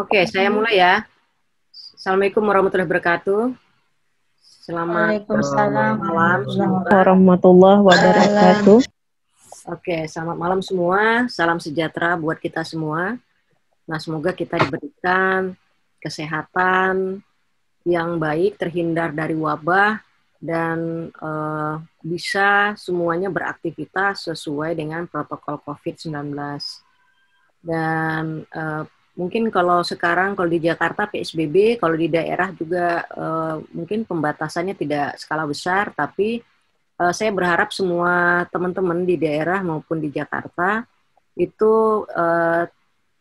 Oke, okay, saya mulai ya. Assalamualaikum warahmatullahi wabarakatuh. Selamat eh, malam semua. warahmatullahi wabarakatuh. Oke, okay, selamat malam semua. Salam sejahtera buat kita semua. Nah, semoga kita diberikan kesehatan yang baik, terhindar dari wabah, dan uh, bisa semuanya beraktivitas sesuai dengan protokol COVID-19. Dan uh, mungkin kalau sekarang kalau di Jakarta PSBB, kalau di daerah juga uh, mungkin pembatasannya tidak skala besar, tapi uh, saya berharap semua teman-teman di daerah maupun di Jakarta itu uh,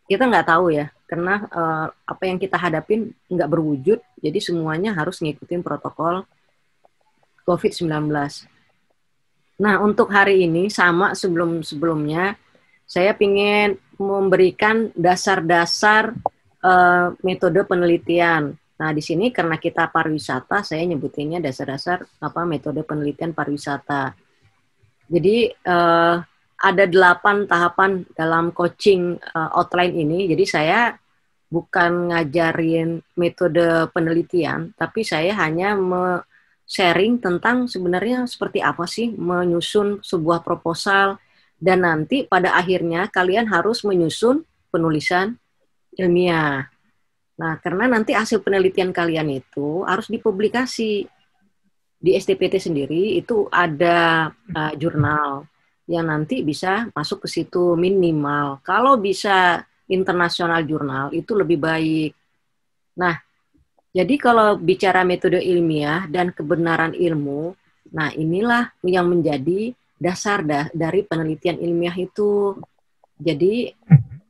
kita nggak tahu ya, karena uh, apa yang kita hadapin nggak berwujud, jadi semuanya harus ngikutin protokol COVID-19. Nah, untuk hari ini sama sebelum-sebelumnya saya ingin memberikan dasar-dasar uh, metode penelitian. Nah, di sini karena kita pariwisata, saya nyebutinnya dasar-dasar apa metode penelitian pariwisata. Jadi uh, ada delapan tahapan dalam coaching uh, outline ini. Jadi saya bukan ngajarin metode penelitian, tapi saya hanya me sharing tentang sebenarnya seperti apa sih menyusun sebuah proposal, dan nanti pada akhirnya kalian harus menyusun penulisan ilmiah. Nah, karena nanti hasil penelitian kalian itu harus dipublikasi di STPT sendiri itu ada uh, jurnal yang nanti bisa masuk ke situ minimal. Kalau bisa internasional jurnal itu lebih baik. Nah, jadi kalau bicara metode ilmiah dan kebenaran ilmu, nah inilah yang menjadi dasar da dari penelitian ilmiah itu. Jadi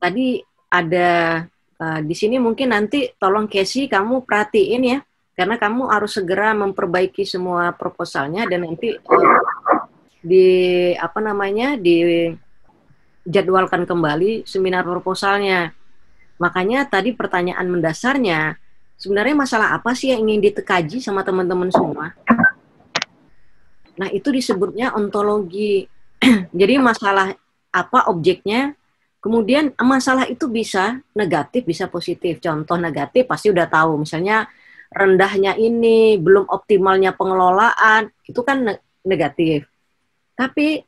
tadi ada uh, di sini mungkin nanti tolong Casey kamu perhatiin ya karena kamu harus segera memperbaiki semua proposalnya dan nanti uh, di apa namanya di jadwalkan kembali seminar proposalnya. Makanya tadi pertanyaan mendasarnya sebenarnya masalah apa sih yang ingin ditekaji sama teman-teman semua? Nah, itu disebutnya ontologi. Jadi masalah apa objeknya, kemudian masalah itu bisa negatif, bisa positif. Contoh negatif pasti udah tahu, misalnya rendahnya ini, belum optimalnya pengelolaan, itu kan negatif. Tapi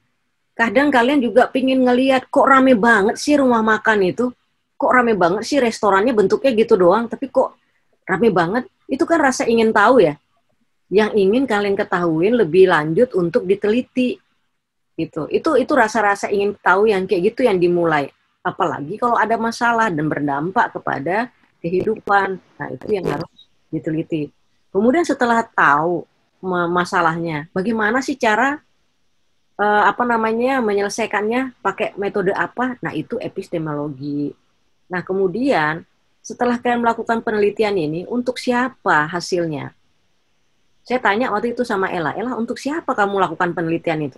kadang kalian juga pingin ngeliat kok rame banget sih rumah makan itu, kok rame banget sih restorannya bentuknya gitu doang, tapi kok rame banget, itu kan rasa ingin tahu ya yang ingin kalian ketahui lebih lanjut untuk diteliti gitu itu itu rasa-rasa ingin tahu yang kayak gitu yang dimulai apalagi kalau ada masalah dan berdampak kepada kehidupan nah itu yang harus diteliti kemudian setelah tahu masalahnya bagaimana sih cara eh, apa namanya menyelesaikannya pakai metode apa nah itu epistemologi nah kemudian setelah kalian melakukan penelitian ini untuk siapa hasilnya saya tanya waktu itu sama Ella, Ella untuk siapa kamu lakukan penelitian itu?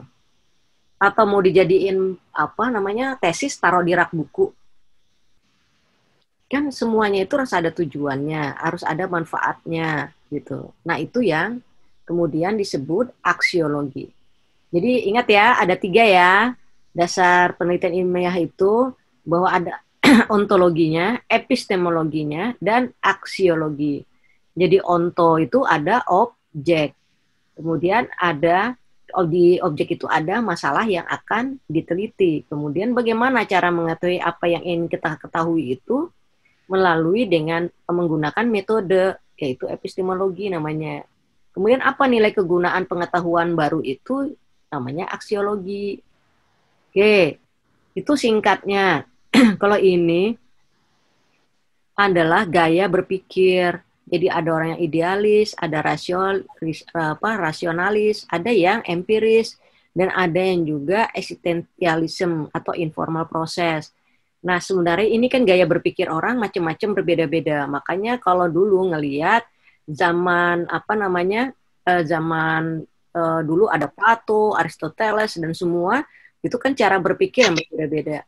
Atau mau dijadiin apa namanya tesis taruh di rak buku? Kan semuanya itu harus ada tujuannya, harus ada manfaatnya gitu. Nah itu yang kemudian disebut aksiologi. Jadi ingat ya ada tiga ya dasar penelitian ilmiah itu bahwa ada ontologinya, epistemologinya, dan aksiologi. Jadi onto itu ada op, objek. Kemudian ada oh, di objek itu ada masalah yang akan diteliti. Kemudian bagaimana cara mengetahui apa yang ingin kita ketahui itu melalui dengan menggunakan metode yaitu epistemologi namanya. Kemudian apa nilai kegunaan pengetahuan baru itu namanya aksiologi. Oke, itu singkatnya. Kalau ini adalah gaya berpikir. Jadi ada orang yang idealis, ada rasional, apa, rasionalis, ada yang empiris, dan ada yang juga eksistensialisme atau informal proses. Nah, sebenarnya ini kan gaya berpikir orang macam-macam berbeda-beda. Makanya kalau dulu ngeliat zaman apa namanya eh, zaman eh, dulu ada Plato, Aristoteles dan semua itu kan cara berpikir yang berbeda-beda.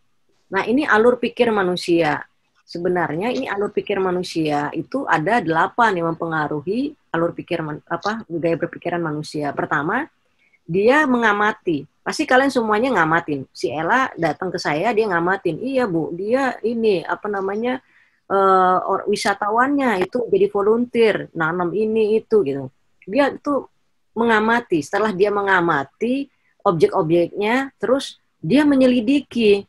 Nah, ini alur pikir manusia sebenarnya ini alur pikir manusia itu ada delapan yang mempengaruhi alur pikir apa gaya berpikiran manusia. Pertama, dia mengamati. Pasti kalian semuanya ngamatin. Si Ella datang ke saya, dia ngamatin. Iya bu, dia ini apa namanya uh, wisatawannya itu jadi volunteer, nanam ini itu gitu. Dia itu mengamati. Setelah dia mengamati objek-objeknya, terus dia menyelidiki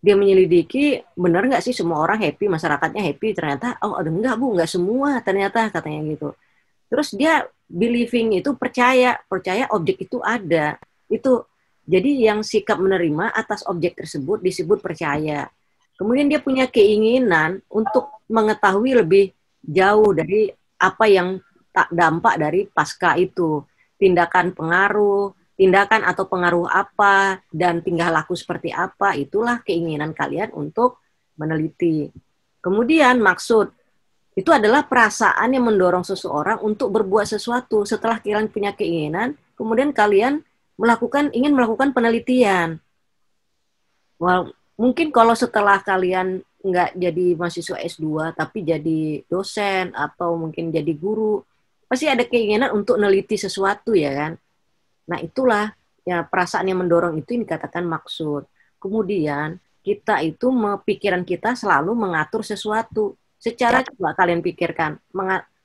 dia menyelidiki benar nggak sih semua orang happy masyarakatnya happy ternyata oh ada enggak bu nggak semua ternyata katanya gitu terus dia believing itu percaya percaya objek itu ada itu jadi yang sikap menerima atas objek tersebut disebut percaya kemudian dia punya keinginan untuk mengetahui lebih jauh dari apa yang tak dampak dari pasca itu tindakan pengaruh tindakan atau pengaruh apa dan tingkah laku seperti apa itulah keinginan kalian untuk meneliti. Kemudian maksud itu adalah perasaan yang mendorong seseorang untuk berbuat sesuatu setelah kalian punya keinginan, kemudian kalian melakukan ingin melakukan penelitian. Well, mungkin kalau setelah kalian nggak jadi mahasiswa S2 tapi jadi dosen atau mungkin jadi guru, pasti ada keinginan untuk neliti sesuatu ya kan. Nah itulah ya perasaan yang mendorong itu yang dikatakan maksud. Kemudian kita itu pikiran kita selalu mengatur sesuatu. Secara ya. coba kalian pikirkan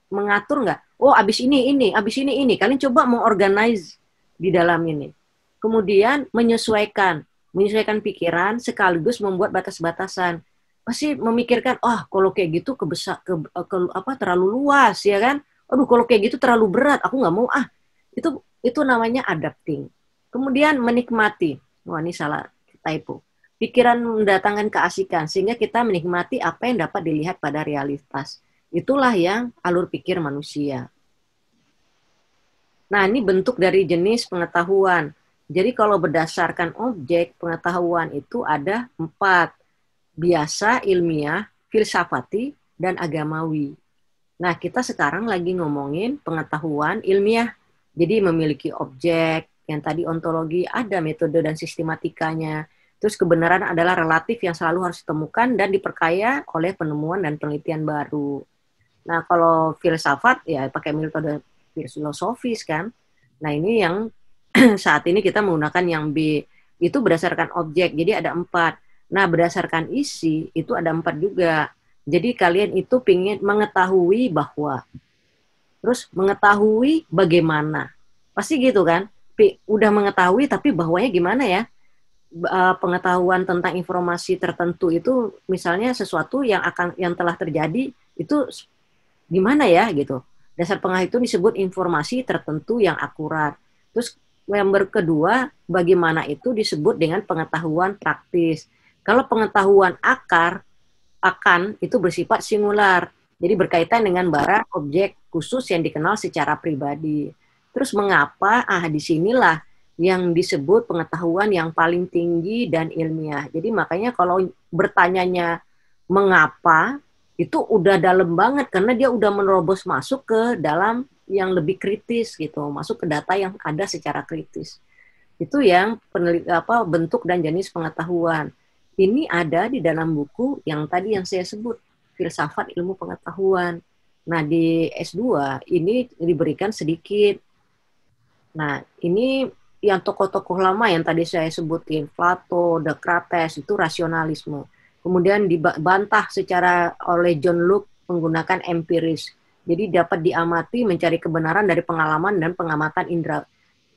mengatur nggak? Oh abis ini ini, abis ini ini. Kalian coba mengorganize di dalam ini. Kemudian menyesuaikan, menyesuaikan pikiran sekaligus membuat batas-batasan pasti memikirkan oh, kalau kayak gitu kebesar ke, ke apa terlalu luas ya kan aduh kalau kayak gitu terlalu berat aku nggak mau ah itu itu namanya adapting. Kemudian menikmati. Wah, ini salah typo. Pikiran mendatangkan keasikan sehingga kita menikmati apa yang dapat dilihat pada realitas. Itulah yang alur pikir manusia. Nah, ini bentuk dari jenis pengetahuan. Jadi kalau berdasarkan objek, pengetahuan itu ada empat. Biasa, ilmiah, filsafati, dan agamawi. Nah, kita sekarang lagi ngomongin pengetahuan ilmiah jadi memiliki objek, yang tadi ontologi ada metode dan sistematikanya. Terus kebenaran adalah relatif yang selalu harus ditemukan dan diperkaya oleh penemuan dan penelitian baru. Nah, kalau filsafat ya pakai metode filosofis kan. Nah, ini yang saat ini kita menggunakan yang B itu berdasarkan objek. Jadi ada empat. Nah, berdasarkan isi itu ada empat juga. Jadi kalian itu ingin mengetahui bahwa terus mengetahui bagaimana pasti gitu kan udah mengetahui tapi bahwanya gimana ya eh, pengetahuan tentang informasi tertentu itu misalnya sesuatu yang akan yang telah terjadi itu gimana ya gitu dasar pengah itu disebut informasi tertentu yang akurat terus yang kedua bagaimana itu disebut dengan pengetahuan praktis kalau pengetahuan akar akan itu bersifat singular jadi berkaitan dengan barang objek khusus yang dikenal secara pribadi. Terus mengapa ah di sinilah yang disebut pengetahuan yang paling tinggi dan ilmiah. Jadi makanya kalau bertanyanya mengapa itu udah dalam banget karena dia udah menerobos masuk ke dalam yang lebih kritis gitu, masuk ke data yang ada secara kritis. Itu yang penelit, apa bentuk dan jenis pengetahuan. Ini ada di dalam buku yang tadi yang saya sebut filsafat ilmu pengetahuan. Nah, di S2 ini diberikan sedikit. Nah, ini yang tokoh-tokoh lama yang tadi saya sebutin, Plato, Descartes, itu rasionalisme. Kemudian dibantah secara oleh John Locke menggunakan empiris. Jadi dapat diamati mencari kebenaran dari pengalaman dan pengamatan indra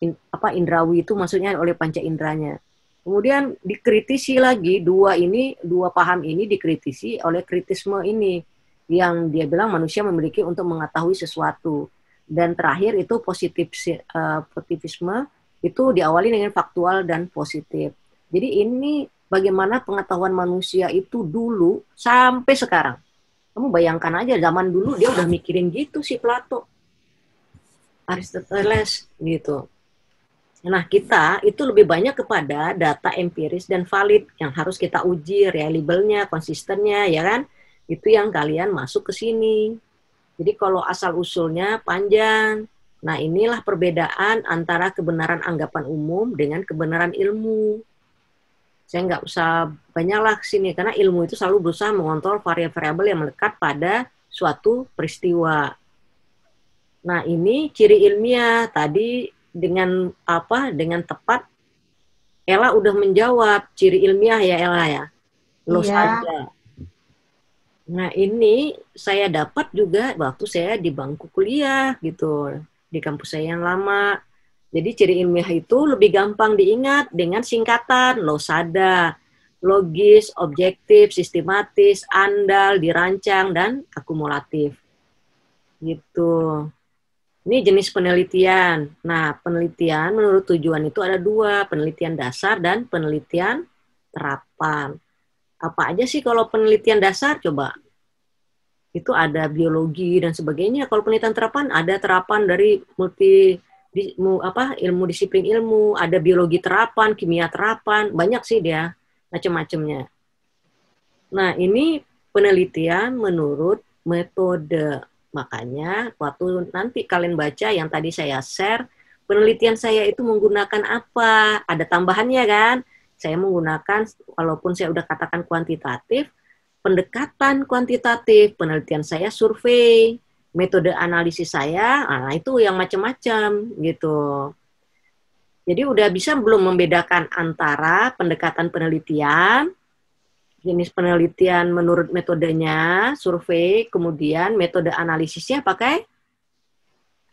in, apa indrawi itu maksudnya oleh panca indranya. Kemudian dikritisi lagi dua ini, dua paham ini dikritisi oleh kritisme ini yang dia bilang manusia memiliki untuk mengetahui sesuatu. Dan terakhir itu positif uh, positivisme itu diawali dengan faktual dan positif. Jadi ini bagaimana pengetahuan manusia itu dulu sampai sekarang. Kamu bayangkan aja zaman dulu dia udah mikirin gitu si Plato. Aristoteles gitu. Nah, kita itu lebih banyak kepada data empiris dan valid yang harus kita uji, realibelnya konsistennya, ya kan? Itu yang kalian masuk ke sini. Jadi kalau asal-usulnya panjang. Nah, inilah perbedaan antara kebenaran anggapan umum dengan kebenaran ilmu. Saya nggak usah banyaklah ke sini, karena ilmu itu selalu berusaha mengontrol variabel-variabel yang melekat pada suatu peristiwa. Nah, ini ciri ilmiah. Tadi dengan apa dengan tepat Ella udah menjawab ciri ilmiah ya Ella ya lo yeah. saja nah ini saya dapat juga waktu saya di bangku kuliah gitu di kampus saya yang lama jadi ciri ilmiah itu lebih gampang diingat dengan singkatan losada logis objektif sistematis andal dirancang dan akumulatif gitu ini jenis penelitian. Nah, penelitian menurut tujuan itu ada dua, penelitian dasar dan penelitian terapan. Apa aja sih kalau penelitian dasar? Coba. Itu ada biologi dan sebagainya. Kalau penelitian terapan, ada terapan dari multi di, mu, apa ilmu disiplin ilmu, ada biologi terapan, kimia terapan, banyak sih dia macam-macamnya. Nah, ini penelitian menurut metode Makanya waktu nanti kalian baca yang tadi saya share, penelitian saya itu menggunakan apa? Ada tambahannya kan? Saya menggunakan walaupun saya udah katakan kuantitatif, pendekatan kuantitatif, penelitian saya survei, metode analisis saya, nah itu yang macam-macam gitu. Jadi udah bisa belum membedakan antara pendekatan penelitian, jenis penelitian menurut metodenya, survei, kemudian metode analisisnya pakai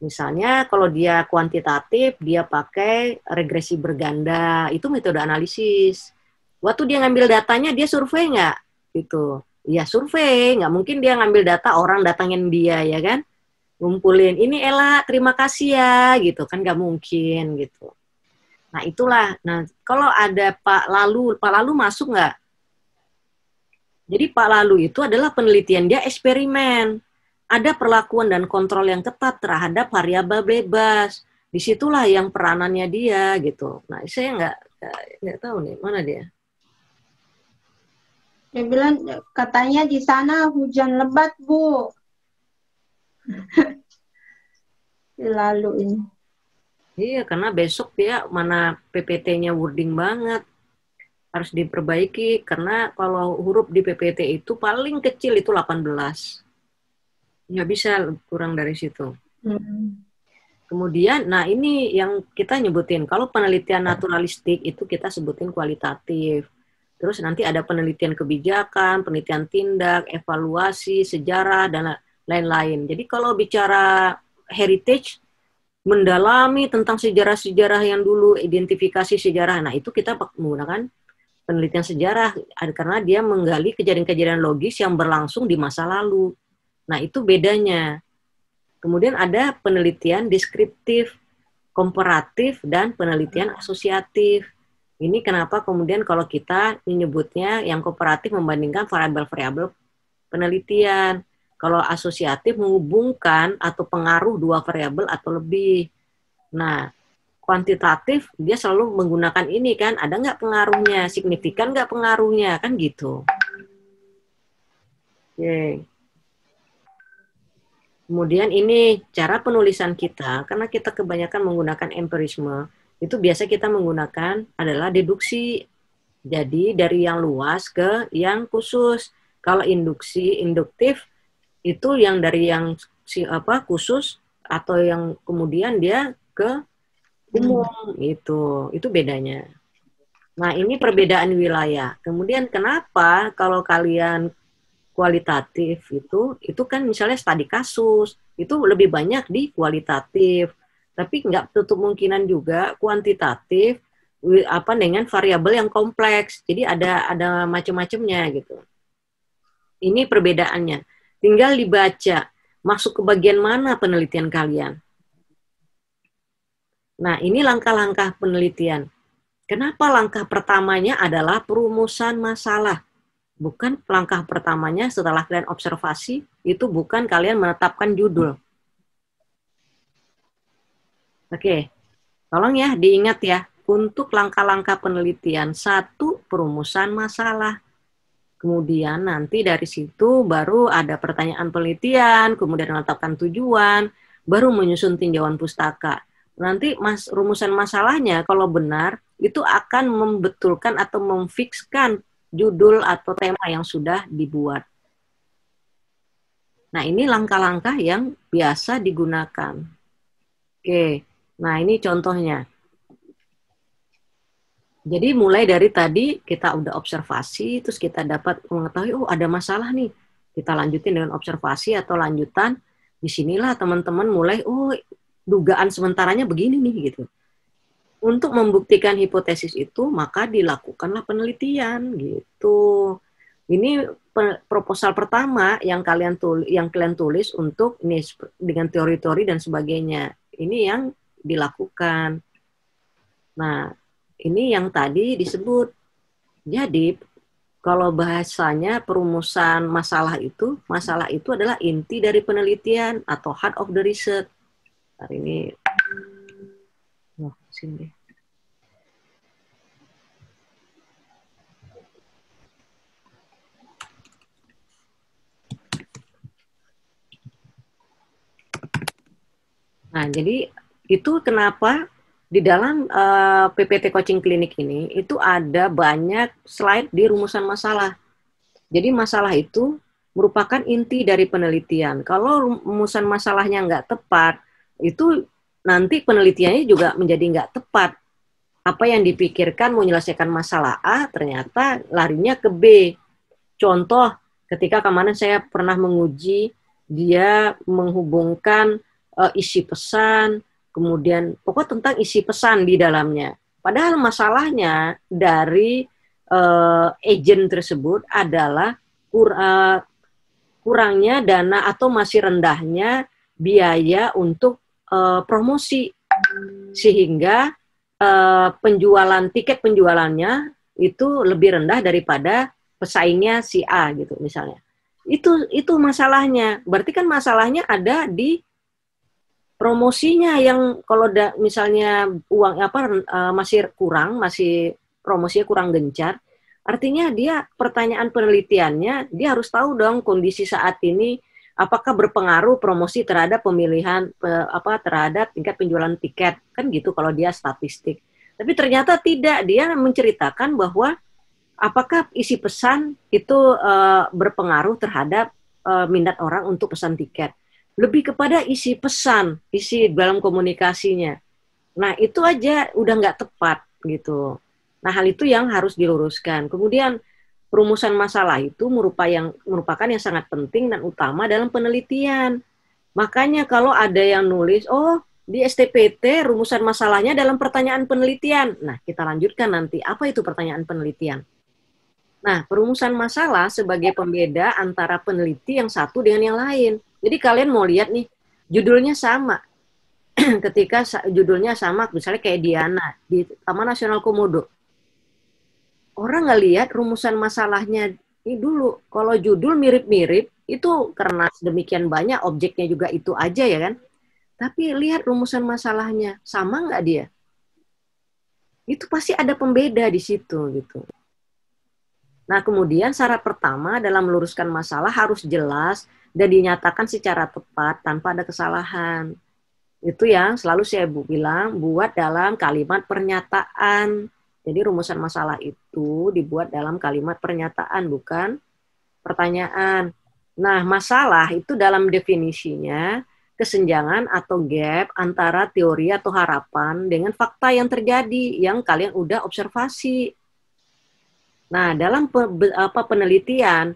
misalnya kalau dia kuantitatif, dia pakai regresi berganda, itu metode analisis. Waktu dia ngambil datanya, dia survei nggak? itu Ya survei, nggak mungkin dia ngambil data orang datangin dia, ya kan? Ngumpulin, ini Ella, terima kasih ya, gitu kan nggak mungkin gitu. Nah itulah, nah kalau ada Pak Lalu, Pak Lalu masuk nggak? Jadi Pak Lalu itu adalah penelitian dia eksperimen. Ada perlakuan dan kontrol yang ketat terhadap variabel bebas. Disitulah yang peranannya dia gitu. Nah, saya nggak nggak tahu nih mana dia. Dia bilang katanya di sana hujan lebat bu. Lalu ini. Iya karena besok ya mana PPT-nya wording banget harus diperbaiki karena kalau huruf di PPT itu paling kecil itu 18. Nggak bisa kurang dari situ. Hmm. Kemudian, nah ini yang kita nyebutin, kalau penelitian naturalistik itu kita sebutin kualitatif. Terus nanti ada penelitian kebijakan, penelitian tindak, evaluasi, sejarah, dan lain-lain. Jadi kalau bicara heritage, mendalami tentang sejarah-sejarah yang dulu, identifikasi sejarah, nah itu kita menggunakan penelitian sejarah karena dia menggali kejadian-kejadian logis yang berlangsung di masa lalu. Nah, itu bedanya. Kemudian ada penelitian deskriptif, komparatif dan penelitian hmm. asosiatif. Ini kenapa kemudian kalau kita menyebutnya yang kooperatif membandingkan variabel-variabel penelitian. Kalau asosiatif menghubungkan atau pengaruh dua variabel atau lebih. Nah, kuantitatif dia selalu menggunakan ini kan ada nggak pengaruhnya signifikan nggak pengaruhnya kan gitu oke kemudian ini cara penulisan kita karena kita kebanyakan menggunakan empirisme itu biasa kita menggunakan adalah deduksi jadi dari yang luas ke yang khusus kalau induksi induktif itu yang dari yang si apa khusus atau yang kemudian dia ke umum itu itu bedanya nah ini perbedaan wilayah kemudian kenapa kalau kalian kualitatif itu itu kan misalnya studi kasus itu lebih banyak di kualitatif tapi nggak tutup kemungkinan juga kuantitatif apa dengan variabel yang kompleks jadi ada ada macam-macamnya gitu ini perbedaannya tinggal dibaca masuk ke bagian mana penelitian kalian Nah, ini langkah-langkah penelitian. Kenapa langkah pertamanya adalah perumusan masalah? Bukan langkah pertamanya setelah kalian observasi, itu bukan kalian menetapkan judul. Oke, tolong ya diingat ya, untuk langkah-langkah penelitian, satu perumusan masalah. Kemudian nanti dari situ baru ada pertanyaan penelitian, kemudian menetapkan tujuan, baru menyusun tinjauan pustaka nanti mas rumusan masalahnya kalau benar itu akan membetulkan atau memfikskan judul atau tema yang sudah dibuat. Nah, ini langkah-langkah yang biasa digunakan. Oke. Nah, ini contohnya. Jadi mulai dari tadi kita udah observasi terus kita dapat mengetahui oh ada masalah nih. Kita lanjutin dengan observasi atau lanjutan. Disinilah teman-teman mulai oh dugaan sementaranya begini nih gitu. Untuk membuktikan hipotesis itu maka dilakukanlah penelitian gitu. Ini proposal pertama yang kalian tulis, yang kalian tulis untuk ini dengan teori-teori dan sebagainya. Ini yang dilakukan. Nah, ini yang tadi disebut. Jadi kalau bahasanya perumusan masalah itu, masalah itu adalah inti dari penelitian atau heart of the research hari ini wah sini Nah, jadi itu kenapa di dalam uh, eh, PPT coaching klinik ini itu ada banyak slide di rumusan masalah. Jadi masalah itu merupakan inti dari penelitian. Kalau rumusan masalahnya nggak tepat, itu nanti penelitiannya juga menjadi nggak tepat. Apa yang dipikirkan menyelesaikan masalah A ternyata larinya ke B. Contoh ketika kemarin saya pernah menguji dia menghubungkan uh, isi pesan, kemudian pokok tentang isi pesan di dalamnya. Padahal masalahnya dari uh, agent tersebut adalah kur uh, kurangnya dana atau masih rendahnya biaya untuk uh, promosi sehingga uh, penjualan tiket penjualannya itu lebih rendah daripada pesaingnya si A gitu misalnya. Itu itu masalahnya. Berarti kan masalahnya ada di promosinya yang kalau da, misalnya uang apa uh, masih kurang, masih promosinya kurang gencar, artinya dia pertanyaan penelitiannya dia harus tahu dong kondisi saat ini apakah berpengaruh promosi terhadap pemilihan apa terhadap tingkat penjualan tiket kan gitu kalau dia statistik tapi ternyata tidak dia menceritakan bahwa apakah isi pesan itu uh, berpengaruh terhadap uh, minat orang untuk pesan tiket lebih kepada isi pesan isi dalam komunikasinya nah itu aja udah nggak tepat gitu nah hal itu yang harus diluruskan kemudian Rumusan masalah itu merupakan yang, merupakan yang sangat penting dan utama dalam penelitian. Makanya kalau ada yang nulis, oh di STPT rumusan masalahnya dalam pertanyaan penelitian. Nah, kita lanjutkan nanti. Apa itu pertanyaan penelitian? Nah, perumusan masalah sebagai pembeda antara peneliti yang satu dengan yang lain. Jadi kalian mau lihat nih, judulnya sama. Ketika judulnya sama, misalnya kayak Diana di Taman Nasional Komodo orang nggak lihat rumusan masalahnya ini dulu kalau judul mirip-mirip itu karena demikian banyak objeknya juga itu aja ya kan tapi lihat rumusan masalahnya sama nggak dia itu pasti ada pembeda di situ gitu nah kemudian syarat pertama dalam meluruskan masalah harus jelas dan dinyatakan secara tepat tanpa ada kesalahan itu yang selalu saya bilang buat dalam kalimat pernyataan jadi rumusan masalah itu dibuat dalam kalimat pernyataan bukan pertanyaan. Nah, masalah itu dalam definisinya kesenjangan atau gap antara teori atau harapan dengan fakta yang terjadi yang kalian udah observasi. Nah, dalam penelitian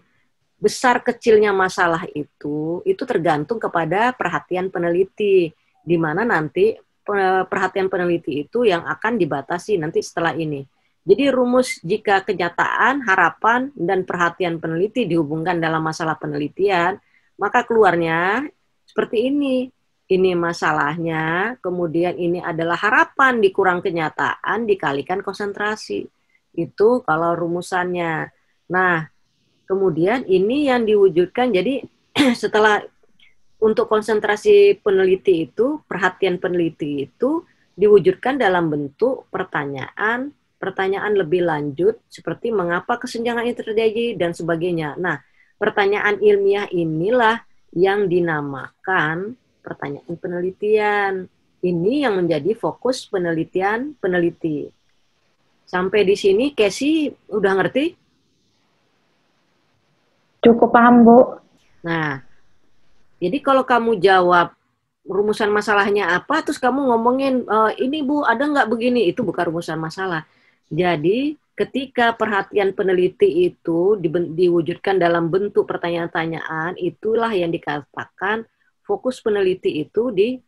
besar kecilnya masalah itu itu tergantung kepada perhatian peneliti di mana nanti perhatian peneliti itu yang akan dibatasi nanti setelah ini. Jadi rumus jika kenyataan, harapan, dan perhatian peneliti dihubungkan dalam masalah penelitian, maka keluarnya seperti ini. Ini masalahnya, kemudian ini adalah harapan dikurang kenyataan dikalikan konsentrasi. Itu kalau rumusannya. Nah, kemudian ini yang diwujudkan jadi setelah untuk konsentrasi peneliti itu, perhatian peneliti itu diwujudkan dalam bentuk pertanyaan, pertanyaan lebih lanjut seperti mengapa kesenjangan ini terjadi dan sebagainya. Nah, pertanyaan ilmiah inilah yang dinamakan pertanyaan penelitian. Ini yang menjadi fokus penelitian peneliti. Sampai di sini Casey udah ngerti? Cukup paham, Bu. Nah, jadi kalau kamu jawab rumusan masalahnya apa, terus kamu ngomongin e, ini bu ada nggak begini, itu bukan rumusan masalah. Jadi ketika perhatian peneliti itu diwujudkan dalam bentuk pertanyaan-pertanyaan, itulah yang dikatakan fokus peneliti itu di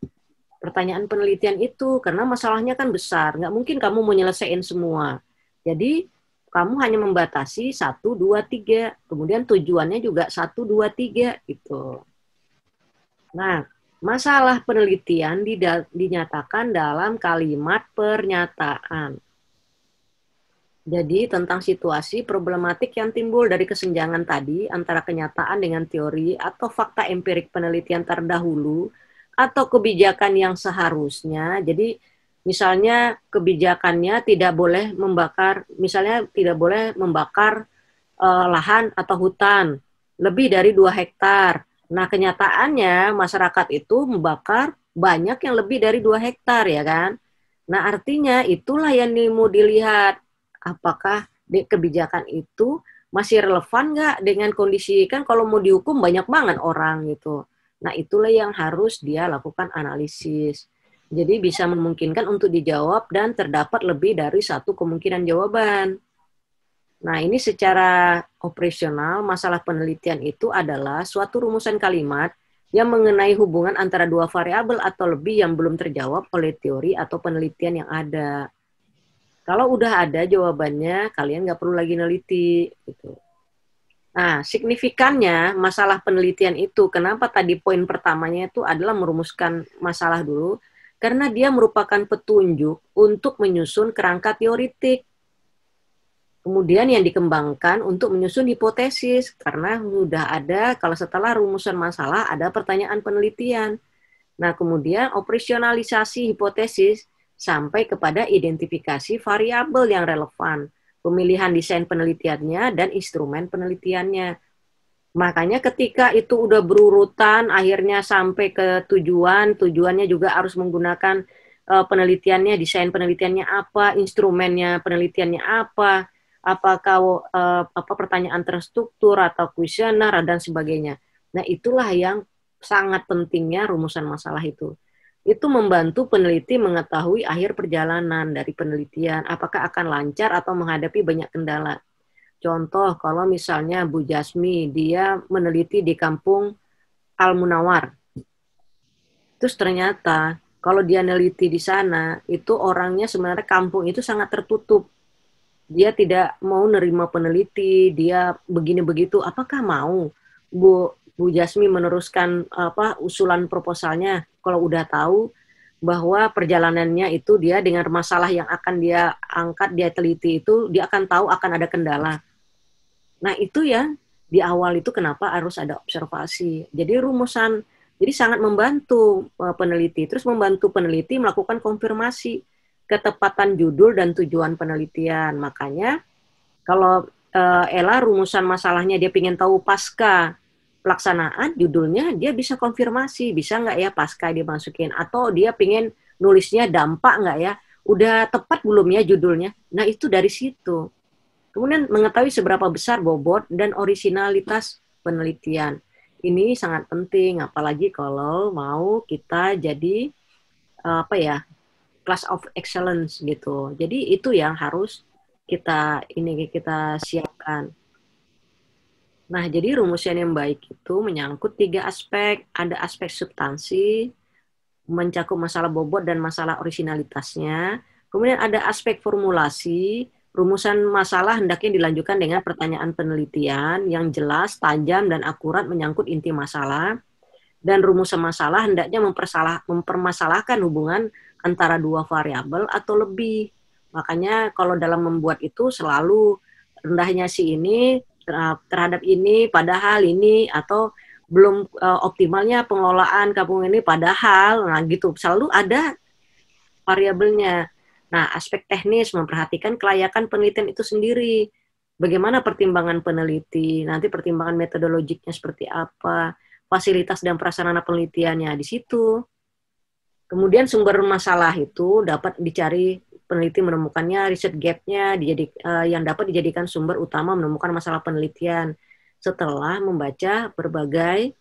pertanyaan penelitian itu karena masalahnya kan besar, nggak mungkin kamu menyelesaikan semua. Jadi kamu hanya membatasi satu dua tiga, kemudian tujuannya juga satu dua tiga gitu. Nah, masalah penelitian dinyatakan dalam kalimat pernyataan. Jadi tentang situasi problematik yang timbul dari kesenjangan tadi antara kenyataan dengan teori atau fakta empirik penelitian terdahulu atau kebijakan yang seharusnya. Jadi misalnya kebijakannya tidak boleh membakar, misalnya tidak boleh membakar eh, lahan atau hutan lebih dari dua hektar Nah, kenyataannya masyarakat itu membakar banyak yang lebih dari dua hektar ya kan. Nah, artinya itulah yang mau dilihat apakah kebijakan itu masih relevan nggak dengan kondisi kan kalau mau dihukum banyak banget orang gitu. Nah, itulah yang harus dia lakukan analisis. Jadi bisa memungkinkan untuk dijawab dan terdapat lebih dari satu kemungkinan jawaban. Nah, ini secara operasional masalah penelitian itu adalah suatu rumusan kalimat yang mengenai hubungan antara dua variabel atau lebih yang belum terjawab oleh teori atau penelitian yang ada. Kalau udah ada jawabannya, kalian nggak perlu lagi neliti. Gitu. Nah, signifikannya masalah penelitian itu, kenapa tadi poin pertamanya itu adalah merumuskan masalah dulu, karena dia merupakan petunjuk untuk menyusun kerangka teoritik Kemudian yang dikembangkan untuk menyusun hipotesis karena sudah ada kalau setelah rumusan masalah ada pertanyaan penelitian. Nah, kemudian operasionalisasi hipotesis sampai kepada identifikasi variabel yang relevan, pemilihan desain penelitiannya dan instrumen penelitiannya. Makanya ketika itu udah berurutan akhirnya sampai ke tujuan, tujuannya juga harus menggunakan eh, penelitiannya, desain penelitiannya apa, instrumennya penelitiannya apa, apakah eh, uh, apa pertanyaan terstruktur atau kuesioner dan sebagainya. Nah, itulah yang sangat pentingnya rumusan masalah itu. Itu membantu peneliti mengetahui akhir perjalanan dari penelitian, apakah akan lancar atau menghadapi banyak kendala. Contoh, kalau misalnya Bu Jasmi, dia meneliti di kampung Al-Munawar. Terus ternyata, kalau dia neliti di sana, itu orangnya sebenarnya kampung itu sangat tertutup dia tidak mau nerima peneliti, dia begini begitu. Apakah mau Bu Bu Jasmi meneruskan apa usulan proposalnya kalau udah tahu bahwa perjalanannya itu dia dengan masalah yang akan dia angkat, dia teliti itu dia akan tahu akan ada kendala. Nah, itu ya di awal itu kenapa harus ada observasi. Jadi rumusan jadi sangat membantu eh, peneliti, terus membantu peneliti melakukan konfirmasi ketepatan judul dan tujuan penelitian. Makanya kalau uh, Ella rumusan masalahnya dia pingin tahu pasca pelaksanaan judulnya dia bisa konfirmasi bisa nggak ya pasca dia masukin atau dia pingin nulisnya dampak nggak ya udah tepat belum ya judulnya nah itu dari situ kemudian mengetahui seberapa besar bobot dan originalitas penelitian ini sangat penting apalagi kalau mau kita jadi eh, apa ya class of excellence gitu. Jadi itu yang harus kita ini kita siapkan. Nah, jadi rumusan yang baik itu menyangkut tiga aspek. Ada aspek substansi, mencakup masalah bobot dan masalah originalitasnya. Kemudian ada aspek formulasi, rumusan masalah hendaknya dilanjutkan dengan pertanyaan penelitian yang jelas, tajam, dan akurat menyangkut inti masalah. Dan rumusan masalah hendaknya mempermasalahkan hubungan antara dua variabel atau lebih. Makanya kalau dalam membuat itu selalu rendahnya si ini terhadap ini padahal ini atau belum eh, optimalnya pengelolaan kampung ini padahal nah gitu selalu ada variabelnya. Nah, aspek teknis memperhatikan kelayakan penelitian itu sendiri. Bagaimana pertimbangan peneliti, nanti pertimbangan metodologiknya seperti apa, fasilitas dan prasarana penelitiannya di situ. Kemudian sumber masalah itu dapat dicari peneliti menemukannya, riset gapnya dijadi, uh, eh, yang dapat dijadikan sumber utama menemukan masalah penelitian setelah membaca berbagai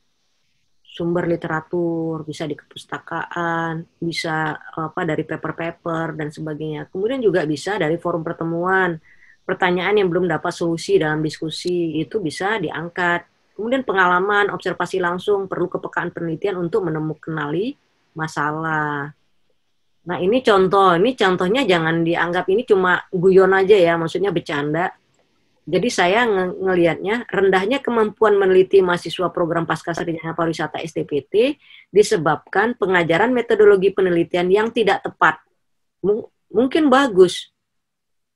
sumber literatur, bisa di kepustakaan, bisa apa dari paper-paper dan sebagainya. Kemudian juga bisa dari forum pertemuan, pertanyaan yang belum dapat solusi dalam diskusi itu bisa diangkat. Kemudian pengalaman, observasi langsung, perlu kepekaan penelitian untuk menemukan kenali masalah. Nah ini contoh, ini contohnya jangan dianggap ini cuma guyon aja ya, maksudnya bercanda. Jadi saya ng ngelihatnya rendahnya kemampuan meneliti mahasiswa program pasca sarjana pariwisata STPT disebabkan pengajaran metodologi penelitian yang tidak tepat. M mungkin bagus,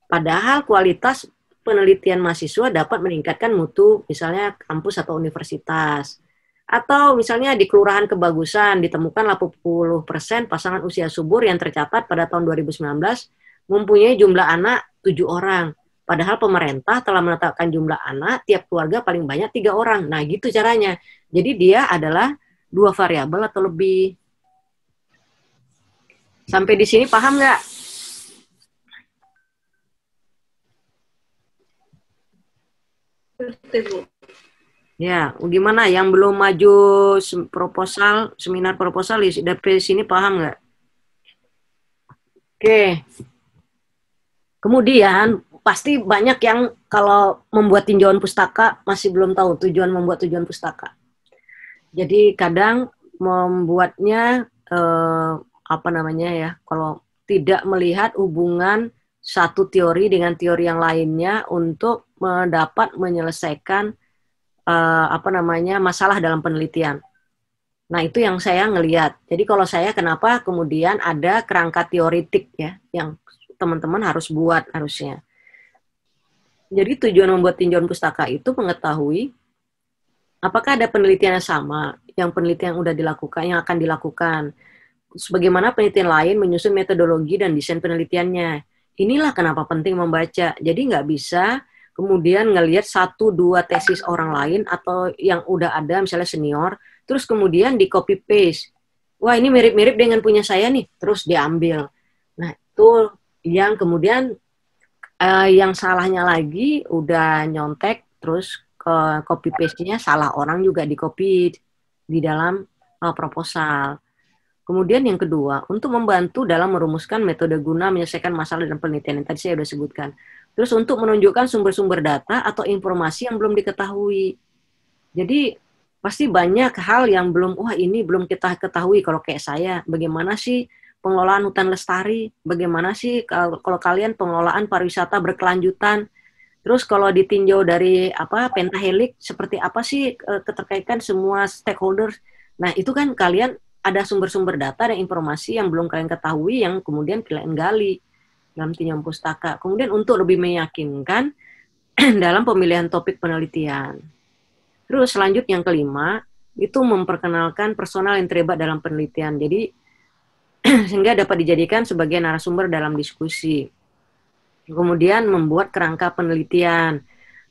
padahal kualitas penelitian mahasiswa dapat meningkatkan mutu misalnya kampus atau universitas. Atau misalnya di Kelurahan Kebagusan ditemukan 80% pasangan usia subur yang tercatat pada tahun 2019 mempunyai jumlah anak 7 orang. Padahal pemerintah telah menetapkan jumlah anak tiap keluarga paling banyak tiga orang. Nah, gitu caranya. Jadi dia adalah dua variabel atau lebih. Sampai di sini paham nggak? Bu. Ya, gimana yang belum maju proposal, seminar proposal di sini paham nggak? Oke. Kemudian pasti banyak yang kalau membuat tinjauan pustaka masih belum tahu tujuan membuat tujuan pustaka. Jadi kadang membuatnya eh, apa namanya ya, kalau tidak melihat hubungan satu teori dengan teori yang lainnya untuk mendapat menyelesaikan uh, apa namanya masalah dalam penelitian. Nah itu yang saya ngelihat. Jadi kalau saya kenapa kemudian ada kerangka teoritik ya yang teman-teman harus buat harusnya. Jadi tujuan membuat tinjauan pustaka itu mengetahui apakah ada penelitian yang sama, yang penelitian yang sudah dilakukan, yang akan dilakukan, sebagaimana penelitian lain menyusun metodologi dan desain penelitiannya. Inilah kenapa penting membaca. Jadi nggak bisa kemudian ngelihat satu dua tesis orang lain atau yang udah ada misalnya senior, terus kemudian di copy paste. Wah ini mirip-mirip dengan punya saya nih, terus diambil. Nah itu yang kemudian uh, yang salahnya lagi udah nyontek, terus uh, copy paste-nya salah orang juga di copy di dalam uh, proposal. Kemudian yang kedua, untuk membantu dalam merumuskan metode guna menyelesaikan masalah dalam penelitian yang tadi saya sudah sebutkan. Terus untuk menunjukkan sumber-sumber data atau informasi yang belum diketahui. Jadi pasti banyak hal yang belum wah ini belum kita ketahui kalau kayak saya bagaimana sih pengelolaan hutan lestari, bagaimana sih kalau, kalau kalian pengelolaan pariwisata berkelanjutan. Terus kalau ditinjau dari apa pentahelik seperti apa sih e, keterkaitan semua stakeholder. Nah, itu kan kalian ada sumber-sumber data dan informasi yang belum kalian ketahui yang kemudian kalian gali dalam tinjauan pustaka. Kemudian untuk lebih meyakinkan dalam pemilihan topik penelitian. Terus selanjutnya yang kelima, itu memperkenalkan personal yang terlibat dalam penelitian. Jadi sehingga dapat dijadikan sebagai narasumber dalam diskusi. Kemudian membuat kerangka penelitian,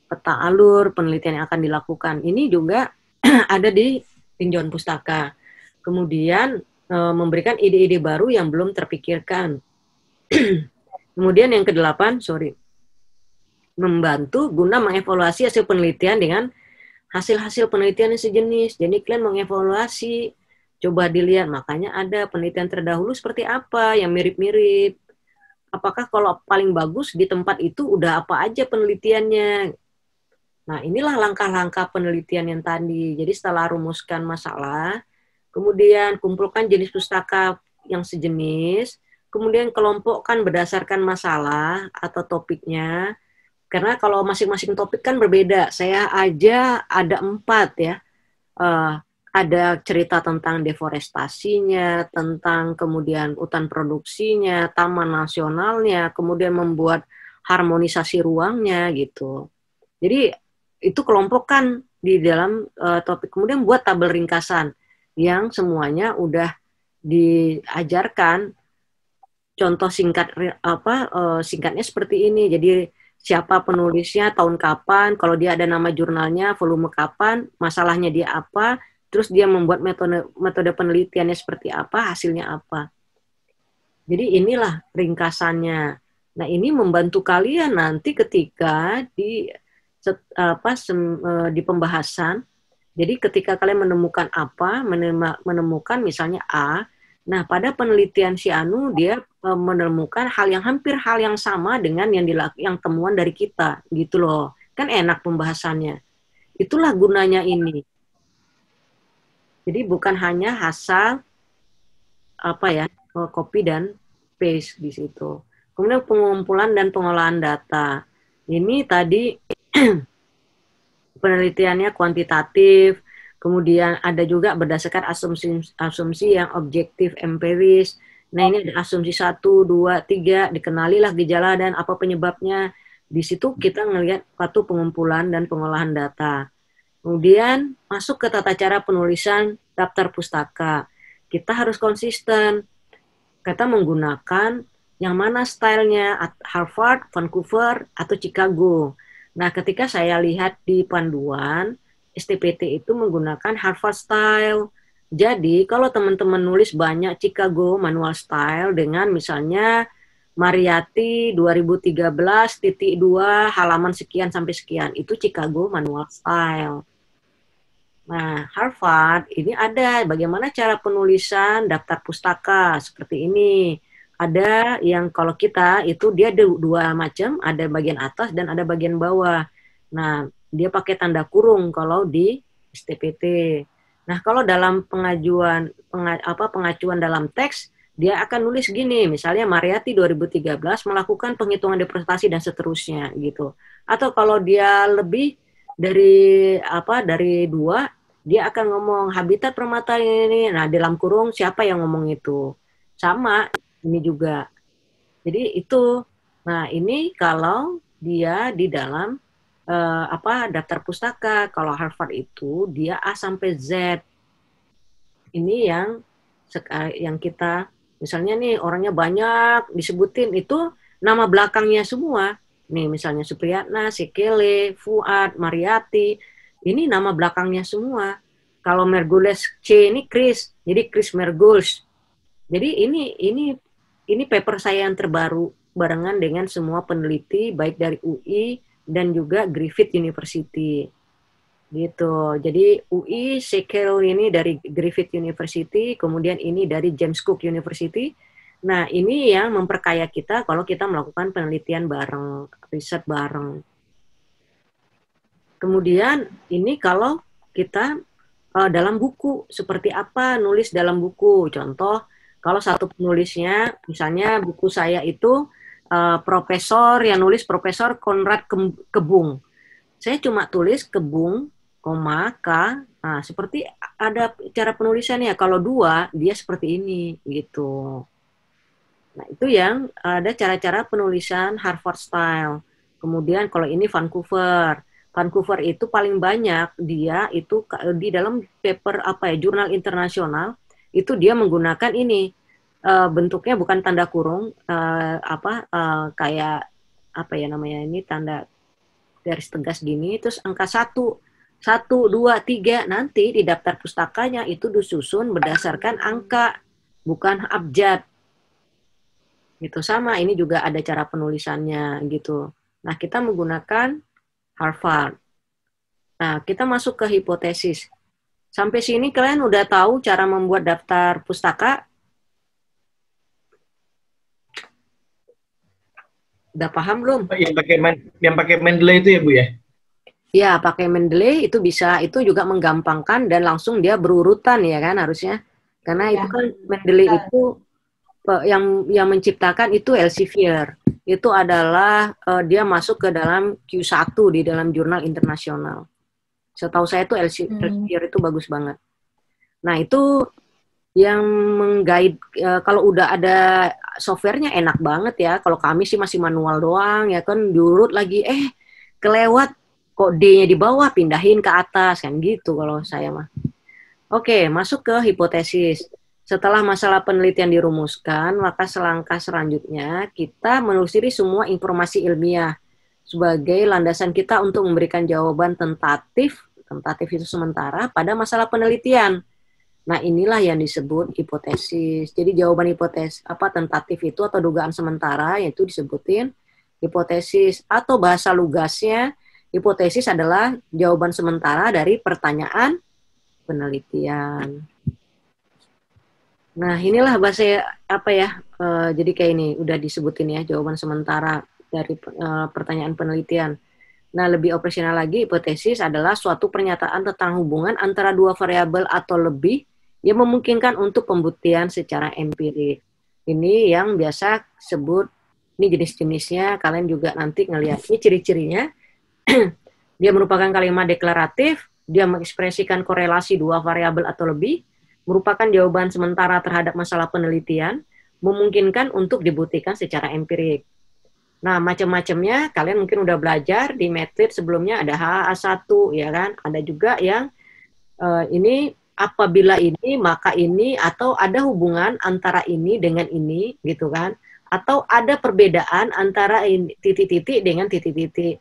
peta alur penelitian yang akan dilakukan. Ini juga ada di tinjauan pustaka. Kemudian eh, memberikan ide-ide baru yang belum terpikirkan Kemudian yang kedelapan, sorry, membantu guna mengevaluasi hasil penelitian dengan hasil-hasil penelitian yang sejenis. Jadi kalian mengevaluasi, coba dilihat. Makanya ada penelitian terdahulu seperti apa yang mirip-mirip. Apakah kalau paling bagus di tempat itu udah apa aja penelitiannya? Nah, inilah langkah-langkah penelitian yang tadi. Jadi setelah rumuskan masalah, kemudian kumpulkan jenis pustaka yang sejenis, kemudian kelompokkan berdasarkan masalah atau topiknya. Karena kalau masing-masing topik kan berbeda. Saya aja ada empat ya. Uh, ada cerita tentang deforestasinya, tentang kemudian hutan produksinya, taman nasionalnya, kemudian membuat harmonisasi ruangnya gitu. Jadi itu kelompokkan di dalam uh, topik kemudian buat tabel ringkasan yang semuanya udah diajarkan contoh singkat apa uh, singkatnya seperti ini. Jadi siapa penulisnya, tahun kapan, kalau dia ada nama jurnalnya, volume kapan, masalahnya dia apa, terus dia membuat metode metode penelitiannya seperti apa, hasilnya apa. Jadi inilah ringkasannya. Nah, ini membantu kalian nanti ketika di set, apa sem, eh, di pembahasan. Jadi ketika kalian menemukan apa, menemukan misalnya A, nah pada penelitian si Anu dia E, menemukan hal yang hampir hal yang sama dengan yang dilaku, yang temuan dari kita gitu loh kan enak pembahasannya itulah gunanya ini jadi bukan hanya hasil apa ya e, copy dan paste di situ kemudian pengumpulan dan pengolahan data ini tadi penelitiannya kuantitatif kemudian ada juga berdasarkan asumsi asumsi yang objektif empiris Nah ini ada asumsi satu, dua, tiga, dikenalilah gejala dan apa penyebabnya. Di situ kita melihat satu pengumpulan dan pengolahan data. Kemudian masuk ke tata cara penulisan daftar pustaka. Kita harus konsisten. Kita menggunakan yang mana stylenya Harvard, Vancouver, atau Chicago. Nah, ketika saya lihat di panduan, STPT itu menggunakan Harvard style, jadi kalau teman-teman nulis banyak Chicago manual style dengan misalnya Mariati 2013 titik 2 halaman sekian sampai sekian itu Chicago manual style. Nah, Harvard ini ada bagaimana cara penulisan daftar pustaka seperti ini. Ada yang kalau kita itu dia ada dua macam, ada bagian atas dan ada bagian bawah. Nah, dia pakai tanda kurung kalau di STPT. Nah, kalau dalam pengajuan penga, apa pengacuan dalam teks dia akan nulis gini, misalnya Mariati 2013 melakukan penghitungan depresiasi dan seterusnya gitu. Atau kalau dia lebih dari apa dari dua dia akan ngomong habitat permata ini. Nah, dalam kurung siapa yang ngomong itu? Sama ini juga. Jadi itu. Nah, ini kalau dia di dalam uh, apa daftar pustaka. Kalau Harvard itu dia A sampai Z. Ini yang eh, yang kita misalnya nih orangnya banyak disebutin itu nama belakangnya semua. Nih misalnya Supriyatna, Sekele, Fuad, Mariati. Ini nama belakangnya semua. Kalau Mergules C ini Chris, jadi Chris Mergules. Jadi ini ini ini paper saya yang terbaru barengan dengan semua peneliti baik dari UI dan juga Griffith University gitu. Jadi UI Sekel ini dari Griffith University, kemudian ini dari James Cook University. Nah, ini yang memperkaya kita kalau kita melakukan penelitian bareng, riset bareng. Kemudian ini kalau kita uh, dalam buku seperti apa nulis dalam buku. Contoh, kalau satu penulisnya misalnya buku saya itu uh, profesor yang nulis profesor Konrad Kebung. Saya cuma tulis Kebung, koma K. Nah, seperti ada cara penulisan ya. Kalau dua, dia seperti ini gitu. Nah, itu yang ada cara-cara penulisan Harvard style. Kemudian kalau ini Vancouver. Vancouver itu paling banyak dia itu di dalam paper apa ya jurnal internasional itu dia menggunakan ini Eh, bentuknya bukan tanda kurung uh, apa uh, kayak apa ya namanya ini tanda garis tegas gini terus angka satu satu dua tiga nanti di daftar pustakanya itu disusun berdasarkan angka bukan abjad gitu sama ini juga ada cara penulisannya gitu nah kita menggunakan Harvard nah kita masuk ke hipotesis sampai sini kalian udah tahu cara membuat daftar pustaka Udah paham belum? Yang pakai men yang pakai Mendeley itu ya Bu ya? Ya, pakai Mendeley itu bisa itu juga menggampangkan dan langsung dia berurutan ya kan harusnya. Karena ya. itu kan Mendeley ya. itu yang yang menciptakan itu Elsevier. Itu adalah uh, dia masuk ke dalam Q1 di dalam jurnal internasional. Setahu saya itu Elsevier hmm. itu bagus banget. Nah, itu yang mengguide uh, kalau udah ada softwarenya enak banget ya. Kalau kami sih masih manual doang ya kan diurut lagi eh kelewat kok D-nya di bawah pindahin ke atas kan gitu kalau saya mah. Oke, masuk ke hipotesis. Setelah masalah penelitian dirumuskan, maka selangkah selanjutnya kita menelusuri semua informasi ilmiah sebagai landasan kita untuk memberikan jawaban tentatif, tentatif itu sementara pada masalah penelitian Nah, inilah yang disebut hipotesis. Jadi jawaban hipotesis apa tentatif itu atau dugaan sementara yaitu disebutin hipotesis atau bahasa lugasnya hipotesis adalah jawaban sementara dari pertanyaan penelitian. Nah, inilah bahasa apa ya? E, jadi kayak ini udah disebutin ya jawaban sementara dari e, pertanyaan penelitian. Nah, lebih operasional lagi hipotesis adalah suatu pernyataan tentang hubungan antara dua variabel atau lebih ya memungkinkan untuk pembuktian secara empirik. Ini yang biasa sebut ini jenis-jenisnya kalian juga nanti ngelihat ini ciri-cirinya. dia merupakan kalimat deklaratif, dia mengekspresikan korelasi dua variabel atau lebih, merupakan jawaban sementara terhadap masalah penelitian, memungkinkan untuk dibuktikan secara empirik. Nah, macam-macamnya kalian mungkin udah belajar di metrik sebelumnya ada HA1 ya kan. Ada juga yang uh, ini apabila ini maka ini atau ada hubungan antara ini dengan ini gitu kan atau ada perbedaan antara titik-titik dengan titik-titik.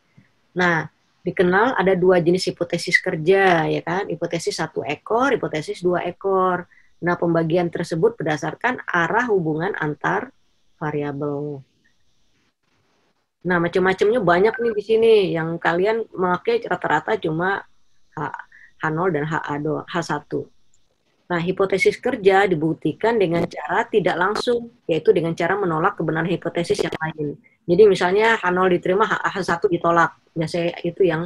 Nah, dikenal ada dua jenis hipotesis kerja ya kan, hipotesis satu ekor, hipotesis dua ekor. Nah, pembagian tersebut berdasarkan arah hubungan antar variabel. Nah, macam-macamnya banyak nih di sini yang kalian memakai rata-rata cuma H0 dan HA H1. Nah, hipotesis kerja dibuktikan dengan cara tidak langsung, yaitu dengan cara menolak kebenaran hipotesis yang lain. Jadi misalnya H0 diterima, H1 ditolak. Biasanya itu yang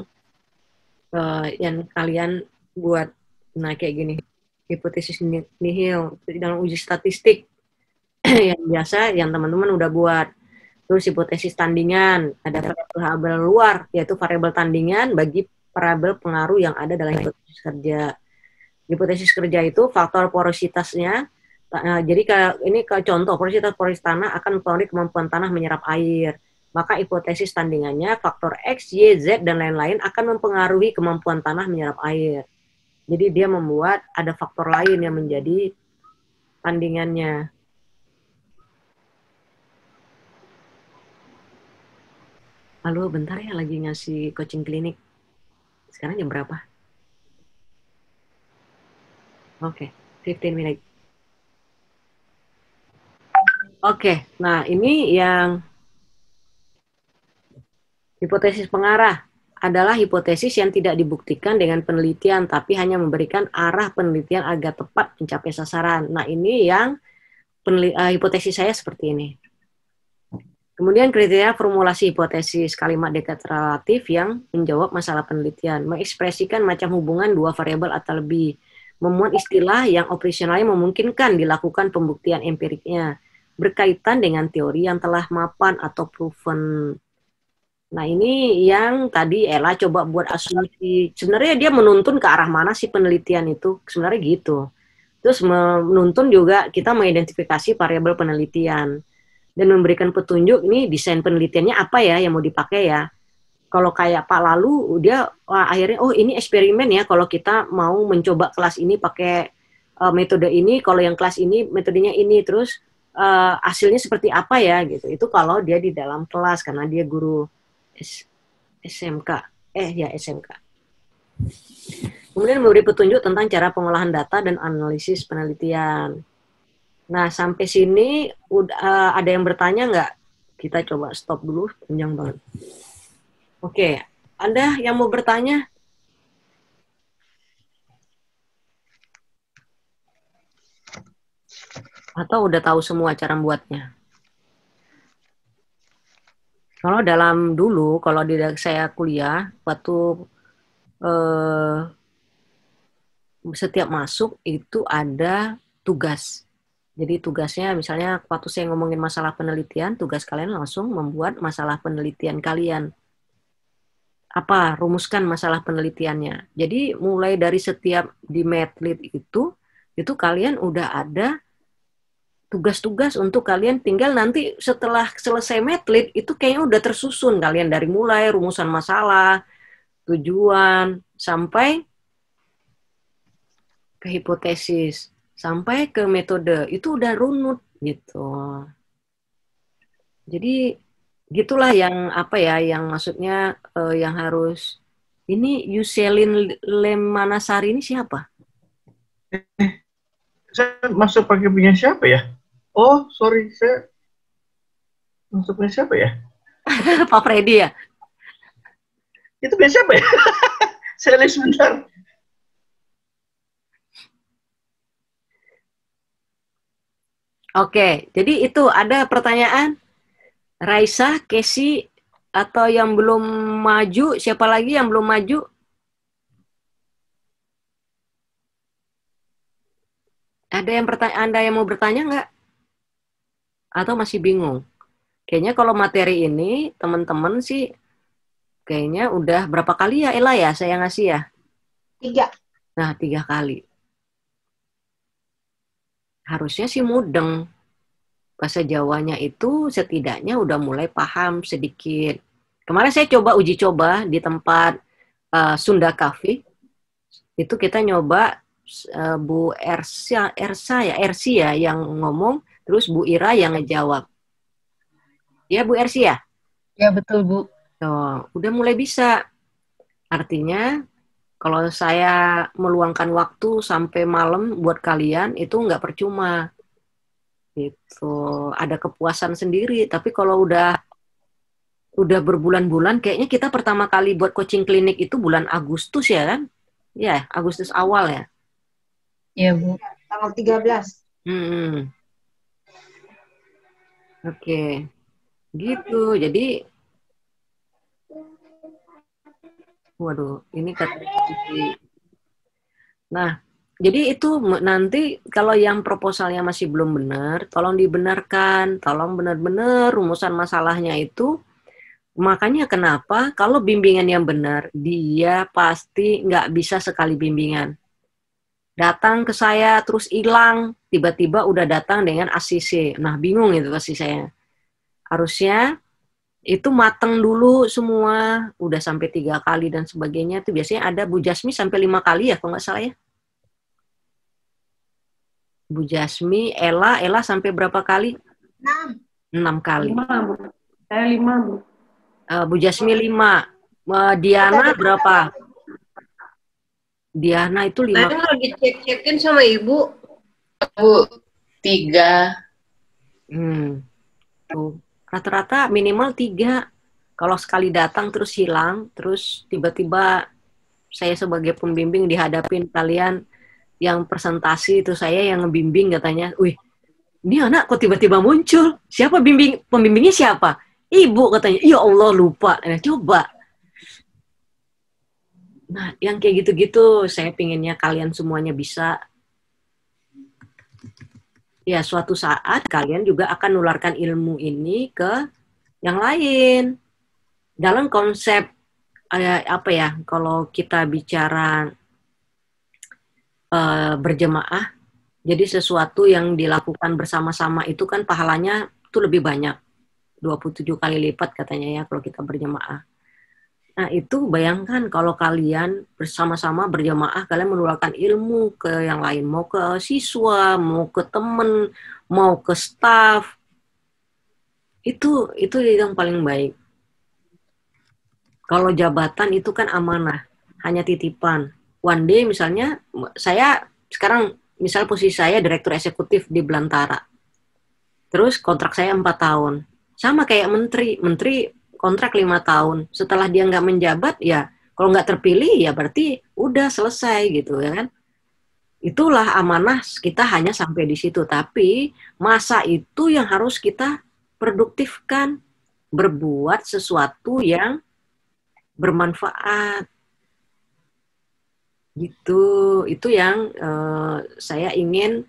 uh, yang kalian buat. Nah, kayak gini. Hipotesis nihil dalam uji statistik yang biasa yang teman-teman udah buat. Terus hipotesis tandingan, ada variabel luar, yaitu variabel tandingan bagi variabel pengaruh yang ada dalam hipotesis kerja. Hipotesis kerja itu faktor porositasnya. Nah, jadi ini ke contoh porositas porositas tanah akan mempengaruhi kemampuan tanah menyerap air. Maka hipotesis tandingannya faktor X, Y, Z dan lain-lain akan mempengaruhi kemampuan tanah menyerap air. Jadi dia membuat ada faktor lain yang menjadi tandingannya. Halo, bentar ya lagi ngasih coaching klinik. Sekarang jam berapa? Oke, okay, 15 minutes. Oke, okay, nah ini yang hipotesis pengarah adalah hipotesis yang tidak dibuktikan dengan penelitian, tapi hanya memberikan arah penelitian agar tepat mencapai sasaran. Nah ini yang eh, hipotesis saya seperti ini. Kemudian kriteria formulasi hipotesis kalimat deklaratif yang menjawab masalah penelitian, mengekspresikan macam hubungan dua variabel atau lebih, memuat istilah yang operasionalnya memungkinkan dilakukan pembuktian empiriknya, berkaitan dengan teori yang telah mapan atau proven. Nah ini yang tadi Ella coba buat asumsi, sebenarnya dia menuntun ke arah mana sih penelitian itu, sebenarnya gitu. Terus menuntun juga kita mengidentifikasi variabel penelitian dan memberikan petunjuk ini desain penelitiannya apa ya yang mau dipakai ya. Kalau kayak Pak Lalu dia wah, akhirnya oh ini eksperimen ya kalau kita mau mencoba kelas ini pakai uh, metode ini, kalau yang kelas ini metodenya ini terus uh, hasilnya seperti apa ya gitu. Itu kalau dia di dalam kelas karena dia guru S SMK. Eh ya SMK. Kemudian memberi petunjuk tentang cara pengolahan data dan analisis penelitian. Nah, sampai sini udah eh, ada yang bertanya nggak? Kita coba stop dulu, panjang banget. Oke, ada yang mau bertanya? Atau udah tahu semua cara membuatnya? Kalau dalam dulu, kalau di saya kuliah, waktu eh, setiap masuk itu ada tugas jadi tugasnya misalnya waktu saya ngomongin masalah penelitian, tugas kalian langsung membuat masalah penelitian kalian. Apa? Rumuskan masalah penelitiannya. Jadi mulai dari setiap di Medlit itu, itu kalian udah ada tugas-tugas untuk kalian tinggal nanti setelah selesai Medlit itu kayaknya udah tersusun kalian dari mulai rumusan masalah, tujuan, sampai ke hipotesis sampai ke metode itu udah runut gitu. Jadi gitulah yang apa ya yang maksudnya uh, yang harus ini Yuselin Lemanasari ini siapa? Eh, saya masuk pakai punya siapa ya? Oh, sorry, saya masuknya siapa ya? Pak Freddy ya? Itu punya siapa ya? saya lihat sebentar. Oke, jadi itu ada pertanyaan Raisa, Kesi atau yang belum maju, siapa lagi yang belum maju? Ada yang bertanya, Anda yang mau bertanya nggak? Atau masih bingung? Kayaknya kalau materi ini teman-teman sih kayaknya udah berapa kali ya Ela ya saya ngasih ya? Tiga. Nah, tiga kali harusnya sih mudeng. Bahasa Jawanya itu setidaknya udah mulai paham sedikit. Kemarin saya coba uji coba di tempat uh, Sunda Cafe. Itu kita nyoba uh, Bu Ersa, Ersa ya, Ersi ya yang ngomong, terus Bu Ira yang ngejawab. Ya Bu Ersi ya? Ya betul Bu. Oh, udah mulai bisa. Artinya kalau saya meluangkan waktu sampai malam buat kalian itu nggak percuma. Itu Ada kepuasan sendiri. Tapi kalau udah udah berbulan-bulan, kayaknya kita pertama kali buat coaching klinik itu bulan Agustus ya kan? Ya, Agustus awal ya. Iya, Bu. Tanggal 13. Hmm. Oke. Okay. Gitu. Jadi Waduh, ini kategori. Nah, jadi itu nanti kalau yang proposalnya masih belum benar, tolong dibenarkan, tolong benar-benar rumusan masalahnya itu. Makanya kenapa kalau bimbingan yang benar, dia pasti nggak bisa sekali bimbingan. Datang ke saya terus hilang, tiba-tiba udah datang dengan ACC. Nah bingung itu pasti saya. Harusnya itu mateng dulu semua udah sampai tiga kali dan sebagainya itu biasanya ada Bu Jasmi sampai lima kali ya kalau nggak salah ya Bu Jasmi Ella Ella sampai berapa kali enam enam kali lima bu saya lima bu uh, Bu Jasmi lima uh, Diana berapa Diana itu lima Saya mau dicek-cekin sama ibu Bu tiga hmm tuh rata-rata minimal tiga kalau sekali datang terus hilang terus tiba-tiba saya sebagai pembimbing dihadapin kalian yang presentasi itu saya yang ngebimbing katanya wih ini anak kok tiba-tiba muncul siapa bimbing pembimbingnya siapa ibu katanya ya Allah lupa nah, coba Nah, yang kayak gitu-gitu saya pinginnya kalian semuanya bisa ya suatu saat kalian juga akan nularkan ilmu ini ke yang lain. Dalam konsep eh, apa ya, kalau kita bicara eh, berjemaah, jadi sesuatu yang dilakukan bersama-sama itu kan pahalanya itu lebih banyak. 27 kali lipat katanya ya kalau kita berjemaah. Nah, itu bayangkan kalau kalian bersama-sama berjamaah, kalian menularkan ilmu ke yang lain, mau ke siswa, mau ke temen, mau ke staff. Itu itu yang paling baik. Kalau jabatan itu kan amanah, hanya titipan. One day misalnya saya sekarang misal posisi saya direktur eksekutif di Belantara. Terus kontrak saya 4 tahun. Sama kayak menteri, menteri kontrak lima tahun. Setelah dia nggak menjabat, ya kalau nggak terpilih ya berarti udah selesai gitu ya kan. Itulah amanah kita hanya sampai di situ. Tapi masa itu yang harus kita produktifkan, berbuat sesuatu yang bermanfaat. Gitu, itu yang uh, saya ingin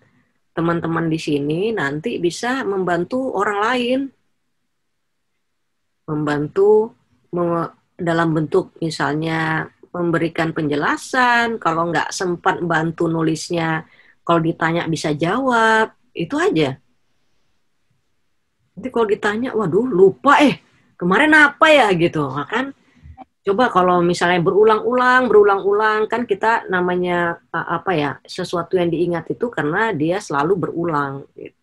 teman-teman di sini nanti bisa membantu orang lain membantu dalam bentuk misalnya memberikan penjelasan, kalau nggak sempat bantu nulisnya, kalau ditanya bisa jawab, itu aja. Nanti kalau ditanya, waduh lupa eh, kemarin apa ya gitu, nah, kan coba kalau misalnya berulang-ulang berulang-ulang kan kita namanya apa ya sesuatu yang diingat itu karena dia selalu berulang gitu.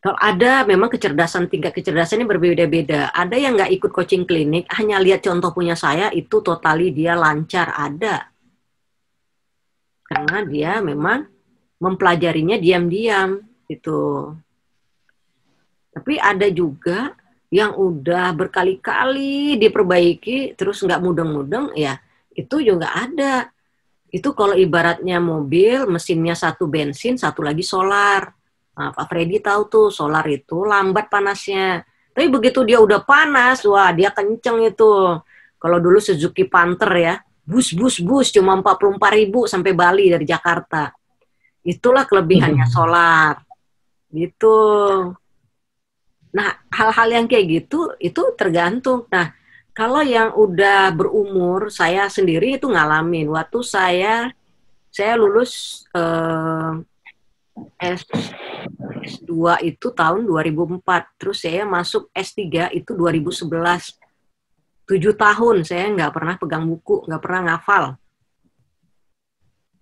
Kalau ada memang kecerdasan tingkat kecerdasan ini berbeda-beda. Ada yang nggak ikut coaching klinik, hanya lihat contoh punya saya itu totali dia lancar ada. Karena dia memang mempelajarinya diam-diam itu. Tapi ada juga yang udah berkali-kali diperbaiki terus nggak mudeng-mudeng ya itu juga ada. Itu kalau ibaratnya mobil mesinnya satu bensin, satu lagi solar Nah, Pak Freddy tahu tuh solar itu lambat panasnya. Tapi begitu dia udah panas, wah dia kenceng itu. Kalau dulu Suzuki Panther ya, bus bus bus cuma 44 ribu sampai Bali dari Jakarta. Itulah kelebihannya hmm. solar. Gitu. Nah, hal-hal yang kayak gitu itu tergantung. Nah, kalau yang udah berumur, saya sendiri itu ngalamin. Waktu saya saya lulus eh, S S2 itu tahun 2004, terus saya masuk S3 itu 2011. 7 tahun saya nggak pernah pegang buku, nggak pernah ngafal.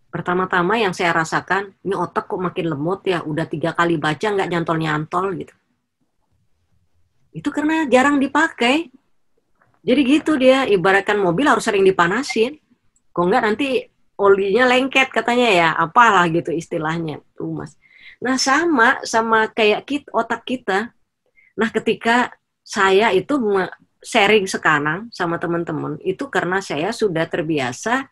Pertama-tama yang saya rasakan, ini otak kok makin lemot ya, udah tiga kali baca nggak nyantol-nyantol gitu. Itu karena jarang dipakai. Jadi gitu dia, ibaratkan mobil harus sering dipanasin. Kok nggak nanti olinya lengket katanya ya, apalah gitu istilahnya tuh Mas. Nah, sama sama kayak kit otak kita. Nah, ketika saya itu sharing sekarang sama teman-teman itu karena saya sudah terbiasa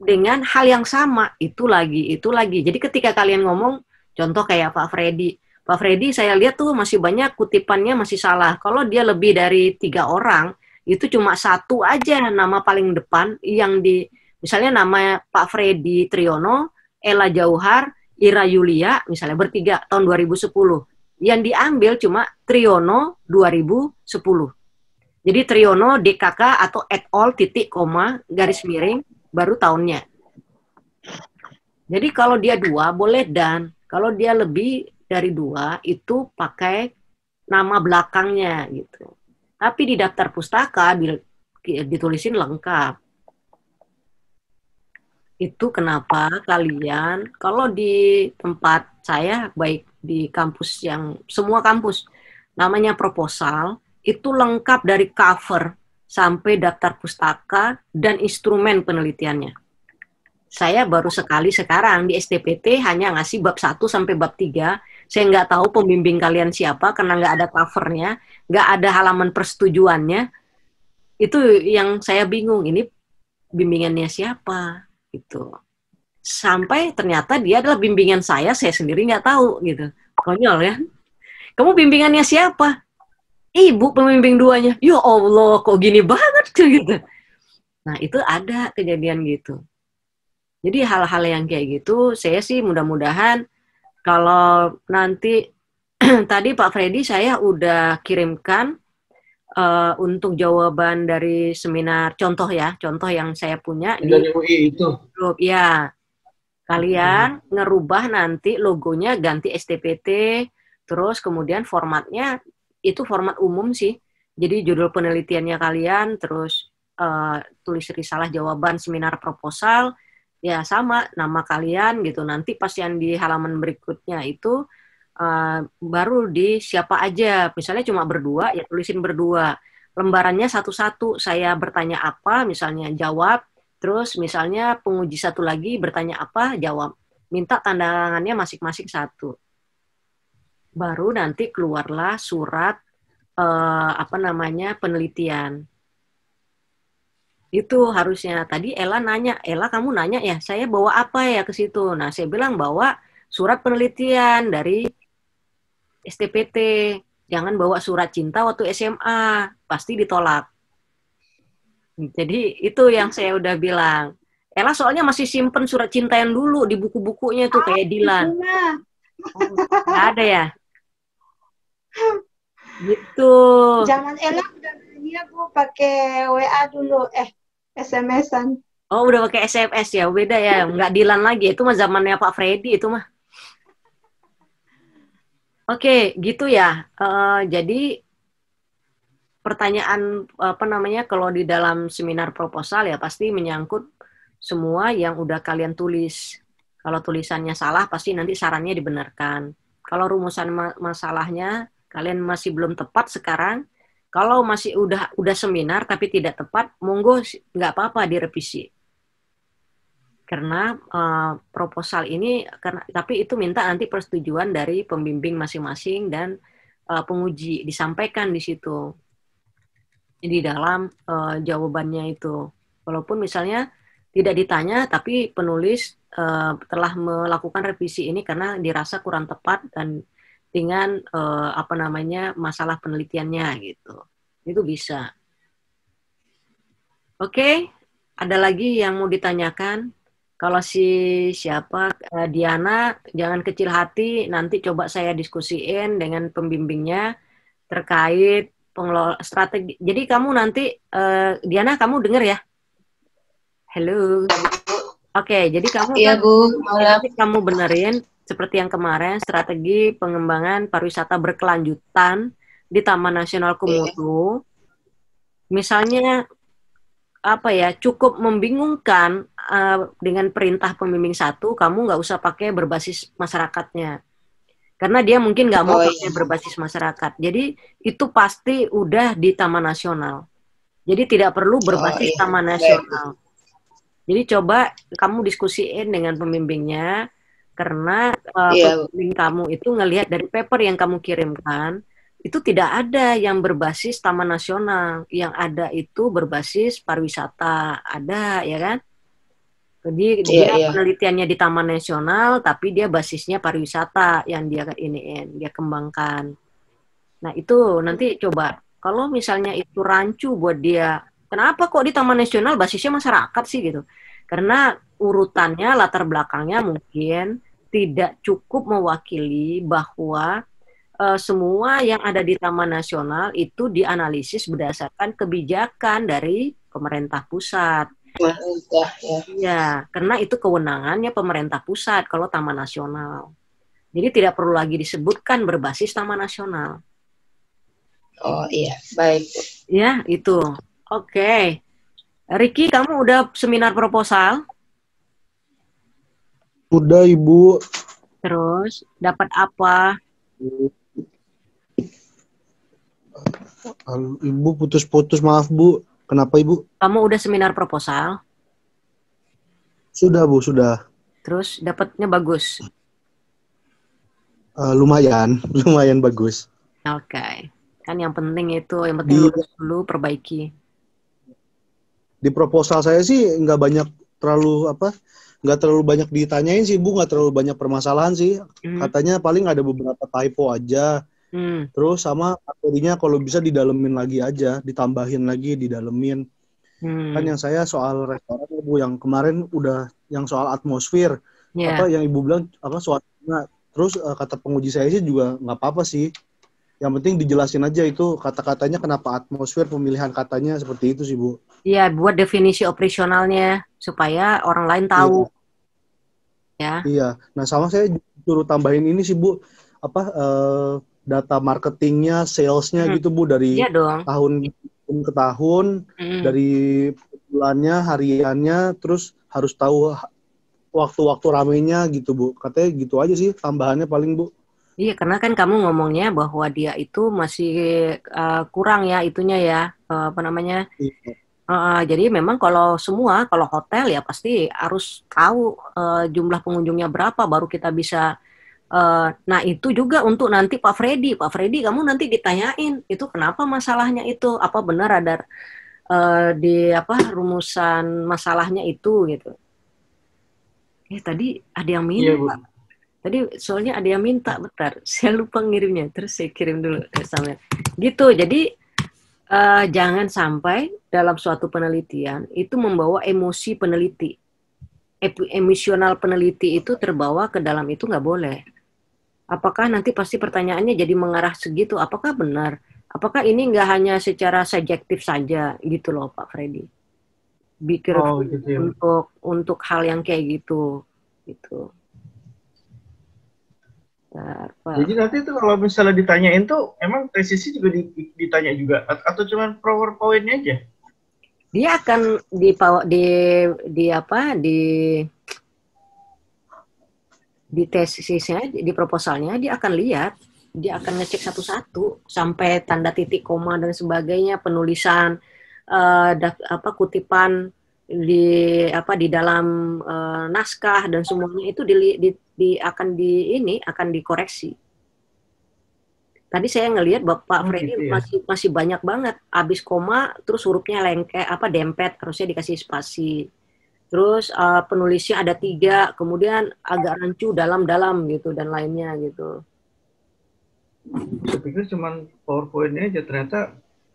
dengan hal yang sama itu lagi itu lagi. Jadi ketika kalian ngomong contoh kayak Pak Freddy, Pak Freddy saya lihat tuh masih banyak kutipannya masih salah. Kalau dia lebih dari tiga orang itu cuma satu aja nama paling depan yang di Misalnya nama Pak Freddy Triono, Ella Jauhar, Ira Yulia, misalnya bertiga tahun 2010. Yang diambil cuma Triono 2010. Jadi Triono DKK atau at all titik koma garis miring baru tahunnya. Jadi kalau dia dua boleh dan kalau dia lebih dari dua itu pakai nama belakangnya gitu. Tapi di daftar pustaka ditulisin lengkap itu kenapa kalian kalau di tempat saya baik di kampus yang semua kampus namanya proposal itu lengkap dari cover sampai daftar pustaka dan instrumen penelitiannya. Saya baru sekali sekarang di STPT hanya ngasih bab 1 sampai bab 3. Saya nggak tahu pembimbing kalian siapa karena nggak ada covernya, nggak ada halaman persetujuannya. Itu yang saya bingung, ini bimbingannya siapa? gitu sampai ternyata dia adalah bimbingan saya saya sendiri nggak tahu gitu konyol ya kamu bimbingannya siapa ibu pembimbing duanya ya allah kok gini banget gitu nah itu ada kejadian gitu jadi hal-hal yang kayak gitu saya sih mudah-mudahan kalau nanti tadi Pak Freddy saya udah kirimkan uh, untuk jawaban dari seminar contoh ya, contoh yang saya punya di UI itu. Grup ya. Kalian hmm. ngerubah nanti logonya ganti STPT, terus kemudian formatnya itu format umum sih. Jadi judul penelitiannya kalian, terus uh, tulis risalah jawaban seminar proposal, ya sama nama kalian gitu nanti pas yang di halaman berikutnya itu Eh, baru di siapa aja. Misalnya cuma berdua, ya tulisin berdua. Lembarannya satu-satu, saya bertanya apa, misalnya jawab. Terus misalnya penguji satu lagi bertanya apa, jawab. Minta tandangannya masing-masing satu. Baru nanti keluarlah surat uh, apa namanya penelitian. Itu harusnya tadi Ella nanya, Ella kamu nanya ya, saya bawa apa ya ke situ. Nah, saya bilang bawa surat penelitian dari STPT, jangan bawa surat cinta waktu SMA, pasti ditolak. Jadi itu yang saya udah bilang. Ella soalnya masih simpen surat cinta yang dulu di buku-bukunya tuh kayak ah, Dilan. Iya. Oh, ada ya? Gitu. Zaman Ella udah dia Bu pakai WA dulu eh SMS-an. Oh, udah pakai SMS ya. Beda ya, Enggak Dilan lagi. Itu mah zamannya Pak Freddy itu mah. Oke, gitu ya. Uh, jadi pertanyaan apa namanya kalau di dalam seminar proposal ya pasti menyangkut semua yang udah kalian tulis. Kalau tulisannya salah pasti nanti sarannya dibenarkan. Kalau rumusan masalahnya kalian masih belum tepat sekarang, kalau masih udah udah seminar tapi tidak tepat, monggo nggak apa-apa direvisi karena uh, proposal ini karena tapi itu minta nanti persetujuan dari pembimbing masing-masing dan uh, penguji disampaikan di situ di dalam uh, jawabannya itu walaupun misalnya tidak ditanya tapi penulis uh, telah melakukan revisi ini karena dirasa kurang tepat dan dengan uh, apa namanya masalah penelitiannya gitu itu bisa oke okay? ada lagi yang mau ditanyakan kalau si siapa eh, Diana jangan kecil hati nanti coba saya diskusiin dengan pembimbingnya terkait pengelola strategi jadi kamu nanti uh, Diana kamu dengar ya halo oke okay, jadi kamu iya kan, bu nanti kamu benerin seperti yang kemarin strategi pengembangan pariwisata berkelanjutan di Taman Nasional Komodo iya. misalnya apa ya cukup membingungkan uh, dengan perintah pembimbing satu kamu nggak usah pakai berbasis masyarakatnya karena dia mungkin nggak mau oh, pakai iya. berbasis masyarakat jadi itu pasti udah di taman nasional jadi tidak perlu oh, berbasis oh, iya. taman nasional jadi coba kamu diskusiin dengan pembimbingnya karena uh, eh, yeah. pembimbing kamu itu ngelihat dari paper yang kamu kirimkan itu tidak ada yang berbasis taman nasional yang ada itu berbasis pariwisata ada ya kan jadi yeah, dia yeah. penelitiannya di taman nasional tapi dia basisnya pariwisata yang dia ini dia kembangkan nah itu nanti coba kalau misalnya itu rancu buat dia kenapa kok di taman nasional basisnya masyarakat sih gitu karena urutannya latar belakangnya mungkin tidak cukup mewakili bahwa uh, semua yang ada di Taman Nasional itu dianalisis berdasarkan kebijakan dari pemerintah pusat. ya, ya. ya, karena itu kewenangannya pemerintah pusat kalau Taman Nasional. Jadi tidak perlu lagi disebutkan berbasis Taman Nasional. Oh iya, baik. Ya, itu. Oke. Okay. Riki, kamu udah seminar proposal? Udah, Ibu. Terus, dapat apa? Ibu putus-putus, maaf Bu. Kenapa Ibu? Kamu udah seminar proposal? Sudah Bu, sudah. Terus dapatnya bagus? Uh, lumayan, lumayan bagus. Oke. Okay. Kan yang penting itu, yang penting di, dulu, perbaiki. Di proposal saya sih nggak banyak terlalu apa nggak terlalu banyak ditanyain sih bu nggak terlalu banyak permasalahan sih hmm. katanya paling ada beberapa typo aja Hmm. Terus sama materinya kalau bisa didalemin lagi aja, ditambahin lagi, didalemin. Hmm. Kan yang saya soal restoran Bu yang kemarin udah yang soal atmosfer yeah. apa yang Ibu bilang apa suasana. Terus uh, kata penguji saya sih juga nggak apa-apa sih. Yang penting dijelasin aja itu kata-katanya kenapa atmosfer pemilihan katanya seperti itu sih Bu. Iya, buat definisi operasionalnya supaya orang lain iya. tahu. Iya. Yeah. Iya. Nah, sama saya suruh tambahin ini sih Bu apa uh, data marketingnya, salesnya hmm. gitu bu dari ya dong. tahun ke tahun, hmm. dari bulannya, hariannya, terus harus tahu waktu-waktu ramenya gitu bu. Katanya gitu aja sih tambahannya paling bu. Iya, karena kan kamu ngomongnya bahwa dia itu masih uh, kurang ya itunya ya uh, apa namanya. Iya. Uh, jadi memang kalau semua kalau hotel ya pasti harus tahu uh, jumlah pengunjungnya berapa baru kita bisa Eh, nah itu juga untuk nanti Pak Freddy, Pak Freddy kamu nanti ditanyain itu kenapa masalahnya itu apa benar ada uh, di apa rumusan masalahnya itu gitu. Eh tadi ada yang minta. Iya, Tadi soalnya ada yang minta bentar, saya lupa ngirimnya. Terus saya kirim dulu ke Gitu. Jadi uh, jangan sampai dalam suatu penelitian itu membawa emosi peneliti. Emosional peneliti itu terbawa ke dalam itu nggak boleh apakah nanti pasti pertanyaannya jadi mengarah segitu apakah benar apakah ini nggak hanya secara subjektif saja gitu loh Pak Freddy pikir oh, gitu. Iya. untuk untuk hal yang kayak gitu gitu nah, jadi nanti itu kalau misalnya ditanyain tuh emang presisi juga ditanya juga atau cuman powerpointnya aja dia akan di di di apa di di tesisnya, di proposalnya dia akan lihat, dia akan ngecek satu-satu sampai tanda titik koma dan sebagainya, penulisan uh, eh, da, apa kutipan di apa di dalam uh, naskah dan semuanya itu di, di, di akan di ini akan dikoreksi. Tadi saya ngelihat Bapak oh, Freddy gitu ya? masih masih banyak banget abis koma terus hurufnya lengket apa dempet harusnya dikasih spasi terus uh, penulisnya ada tiga, kemudian agak rancu dalam-dalam gitu dan lainnya gitu. Pikir cuma powerpointnya aja ternyata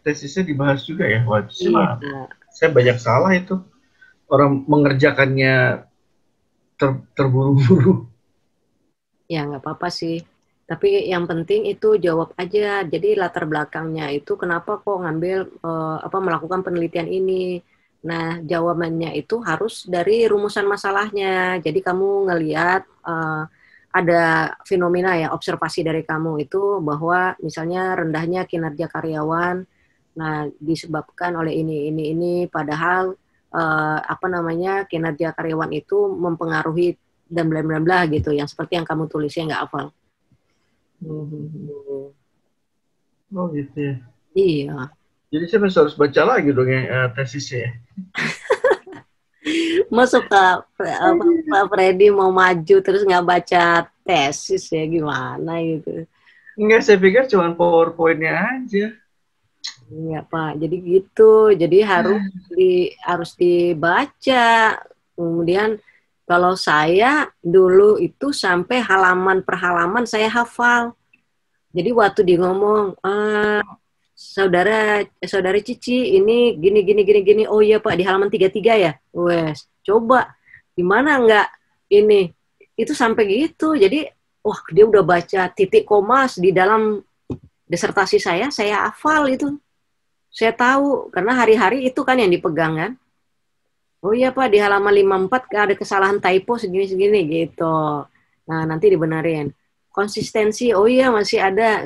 tesisnya dibahas juga ya, wah iya. saya banyak salah itu orang mengerjakannya ter, terburu-buru. Ya nggak apa-apa sih. Tapi yang penting itu jawab aja. Jadi latar belakangnya itu kenapa kok ngambil uh, apa melakukan penelitian ini? Nah, jawabannya itu harus dari rumusan masalahnya. Jadi kamu ngelihat uh, eh, ada fenomena ya observasi dari kamu itu bahwa misalnya rendahnya kinerja karyawan nah disebabkan oleh ini ini ini padahal uh, apa namanya kinerja karyawan itu mempengaruhi dan bla bla bla gitu yang seperti yang kamu tulisnya nggak hafal. Oh gitu ya. Iya. Jadi saya masih harus baca lagi dong yang uh, tesisnya. Masuk ke eh, Pak Freddy mau maju terus nggak baca tesis ya gimana gitu. Enggak, saya pikir cuma powerpointnya aja. Iya Pak, jadi gitu. Jadi harus di harus dibaca. Kemudian kalau saya dulu itu sampai halaman per halaman saya hafal. Jadi waktu di ngomong, ah, saudara eh, saudari Cici ini gini gini gini gini oh iya pak di halaman 33 ya wes coba gimana enggak ini itu sampai gitu jadi wah dia udah baca titik koma di dalam disertasi saya saya hafal itu saya tahu karena hari-hari itu kan yang dipegang kan oh iya pak di halaman 54 kan ada kesalahan typo segini segini gitu nah nanti dibenerin konsistensi oh iya masih ada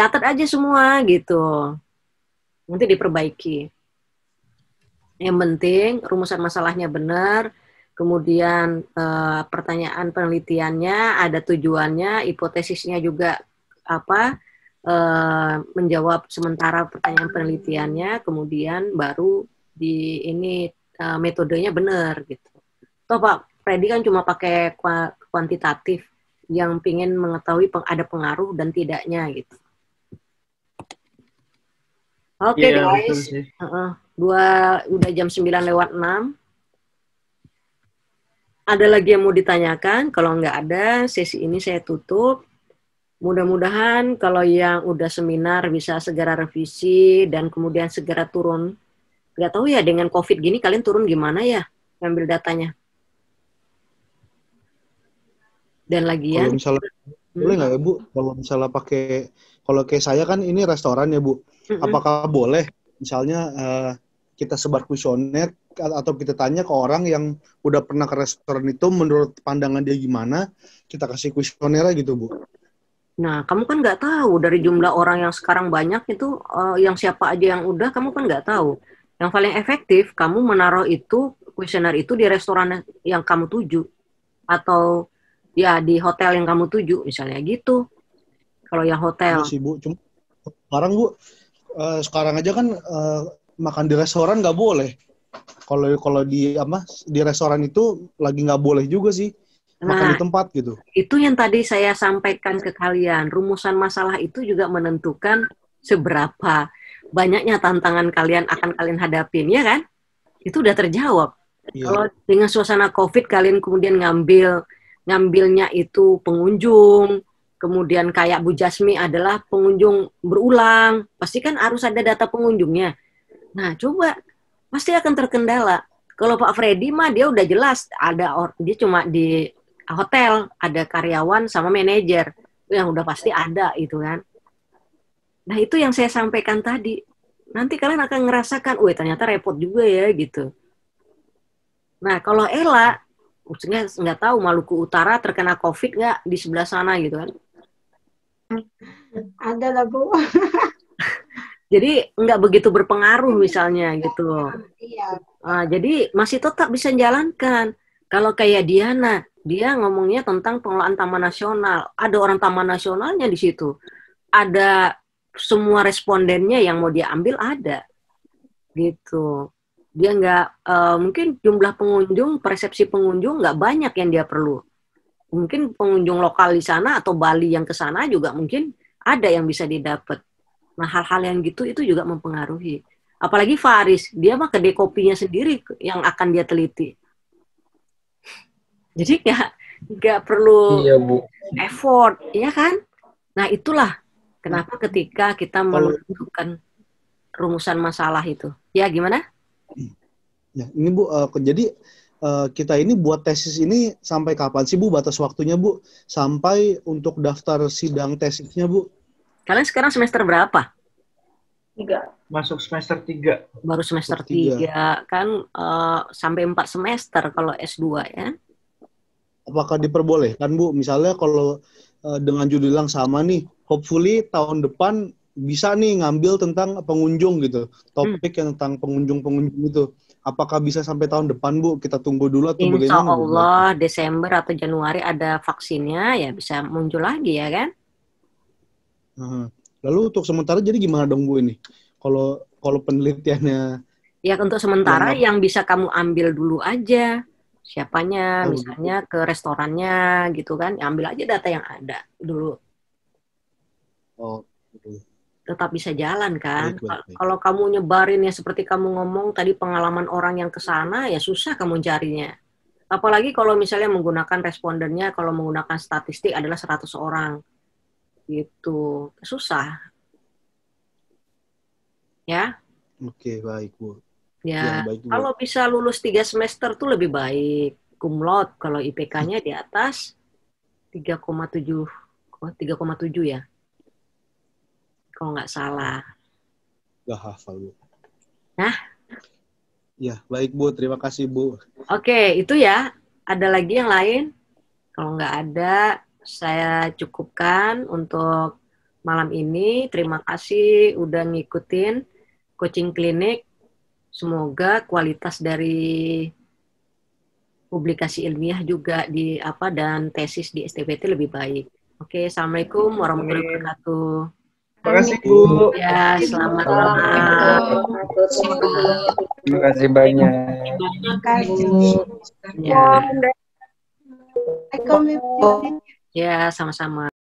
catat aja semua gitu nanti diperbaiki yang penting rumusan masalahnya benar kemudian eh, pertanyaan penelitiannya ada tujuannya hipotesisnya juga apa eh, menjawab sementara pertanyaan penelitiannya kemudian baru di ini eh, metodenya benar gitu toh pak Freddy kan cuma pakai kuantitatif yang pingin mengetahui ada pengaruh dan tidaknya gitu Oke okay, iya, yeah, guys, uh dua udah jam 9 lewat 6. Ada lagi yang mau ditanyakan? Kalau nggak ada, sesi ini saya tutup. Mudah-mudahan kalau yang udah seminar bisa segera revisi dan kemudian segera turun. Nggak tahu ya dengan COVID gini kalian turun gimana ya ngambil datanya? Dan lagi ya. Hmm. boleh nggak ya Bu kalau misalnya pakai kalau kayak saya kan ini restoran ya Bu. Apakah boleh misalnya uh, kita sebar kuesioner atau kita tanya ke orang yang udah pernah ke restoran itu menurut pandangan dia gimana, kita kasih kuesionernya gitu Bu. Nah, kamu kan nggak tahu dari jumlah orang yang sekarang banyak itu uh, yang siapa aja yang udah kamu kan nggak tahu. Yang paling efektif kamu menaruh itu kuesioner itu di restoran yang kamu tuju atau ya di hotel yang kamu tuju misalnya gitu kalau yang hotel. Iya sih Bu, cuma sekarang Bu uh, sekarang aja kan uh, makan di restoran nggak boleh. Kalau kalau di apa di restoran itu lagi nggak boleh juga sih nah, makan di nah, tempat gitu. Itu yang tadi saya sampaikan ke kalian, rumusan masalah itu juga menentukan seberapa banyaknya tantangan kalian akan kalian hadapin, ya kan? Itu udah terjawab. Iya. Kalau dengan suasana COVID kalian kemudian ngambil ngambilnya itu pengunjung, kemudian kayak Bu Jasmi adalah pengunjung berulang, pasti kan harus ada data pengunjungnya. Nah, coba pasti akan terkendala. Kalau Pak Freddy mah dia udah jelas ada or, dia cuma di hotel ada karyawan sama manajer yang udah pasti ada itu kan. Nah, itu yang saya sampaikan tadi. Nanti kalian akan ngerasakan, "Wih, ternyata repot juga ya" gitu. Nah, kalau Ella maksudnya nggak tahu Maluku Utara terkena COVID nggak di sebelah sana gitu kan. Ada lah Bu. jadi nggak begitu berpengaruh iya. misalnya gitu. Iya. Uh, jadi masih tetap bisa jalankan. Kalau kayak Diana, dia ngomongnya tentang pengelolaan taman nasional. Ada orang taman nasionalnya di situ. Ada semua respondennya yang mau dia ambil ada. Gitu. Dia nggak uh, mungkin jumlah pengunjung, persepsi pengunjung nggak banyak yang dia perlu mungkin pengunjung lokal di sana atau Bali yang ke sana juga mungkin ada yang bisa didapat. Nah, hal-hal yang gitu itu juga mempengaruhi. Apalagi Faris, dia mah kedai kopinya sendiri yang akan dia teliti. Jadi nggak nggak perlu iya, Bu. effort, ya kan? Nah, itulah kenapa ketika kita menentukan rumusan masalah itu. Ya, gimana? Ya, ini Bu, uh, jadi Eh, kita ini buat tesis ini sampai kapan sih Bu batas waktunya Bu? Sampai untuk daftar sidang tesisnya Bu? Kalian sekarang semester berapa? Tiga. Masuk semester tiga. Baru semester tiga. tiga. Kan uh, sampai empat semester kalau S2 ya. Apakah diperbolehkan Bu? Misalnya kalau uh, dengan judul yang sama nih, hopefully tahun depan bisa nih ngambil tentang pengunjung gitu. Topik hmm. yang tentang pengunjung-pengunjung itu. Apakah bisa sampai tahun depan Bu? Kita tunggu dulu atau Insya bagaimana? Insya Allah Bu? Desember atau Januari ada vaksinnya ya bisa muncul lagi ya kan? Hmm. Lalu untuk sementara jadi gimana dong Bu ini? Kalau kalau penelitiannya Ya untuk sementara yang, yang bisa kamu ambil dulu aja siapanya, oh. Gitu. misalnya ke restorannya gitu kan, ya, ambil aja data yang ada dulu. Oke. Oh, tetap bisa jalan kan. Kalau kamu nyebarin ya seperti kamu ngomong tadi pengalaman orang yang ke sana ya susah kamu carinya. Apalagi kalau misalnya menggunakan respondennya kalau menggunakan statistik adalah 100 orang. Gitu. Susah. Ya. Oke, baik, Bu. Ya, ya baik, Bu. kalau bisa lulus tiga semester tuh lebih baik. Cum kalau IPK-nya di atas 3,7 3,7 ya kalau nggak salah. Gak hafal, Bu. Nah? Ya, baik, Bu. Terima kasih, Bu. Oke, itu ya. Ada lagi yang lain? Kalau nggak ada, saya cukupkan untuk malam ini. Terima kasih udah ngikutin coaching klinik. Semoga kualitas dari publikasi ilmiah juga di apa dan tesis di STPT lebih baik. Oke, assalamualaikum warahmatullahi wabarakatuh. Terima kasih Bu. Ya, selamat malam. Terima kasih banyak. Terima kasih. Ya. Ya, sama-sama.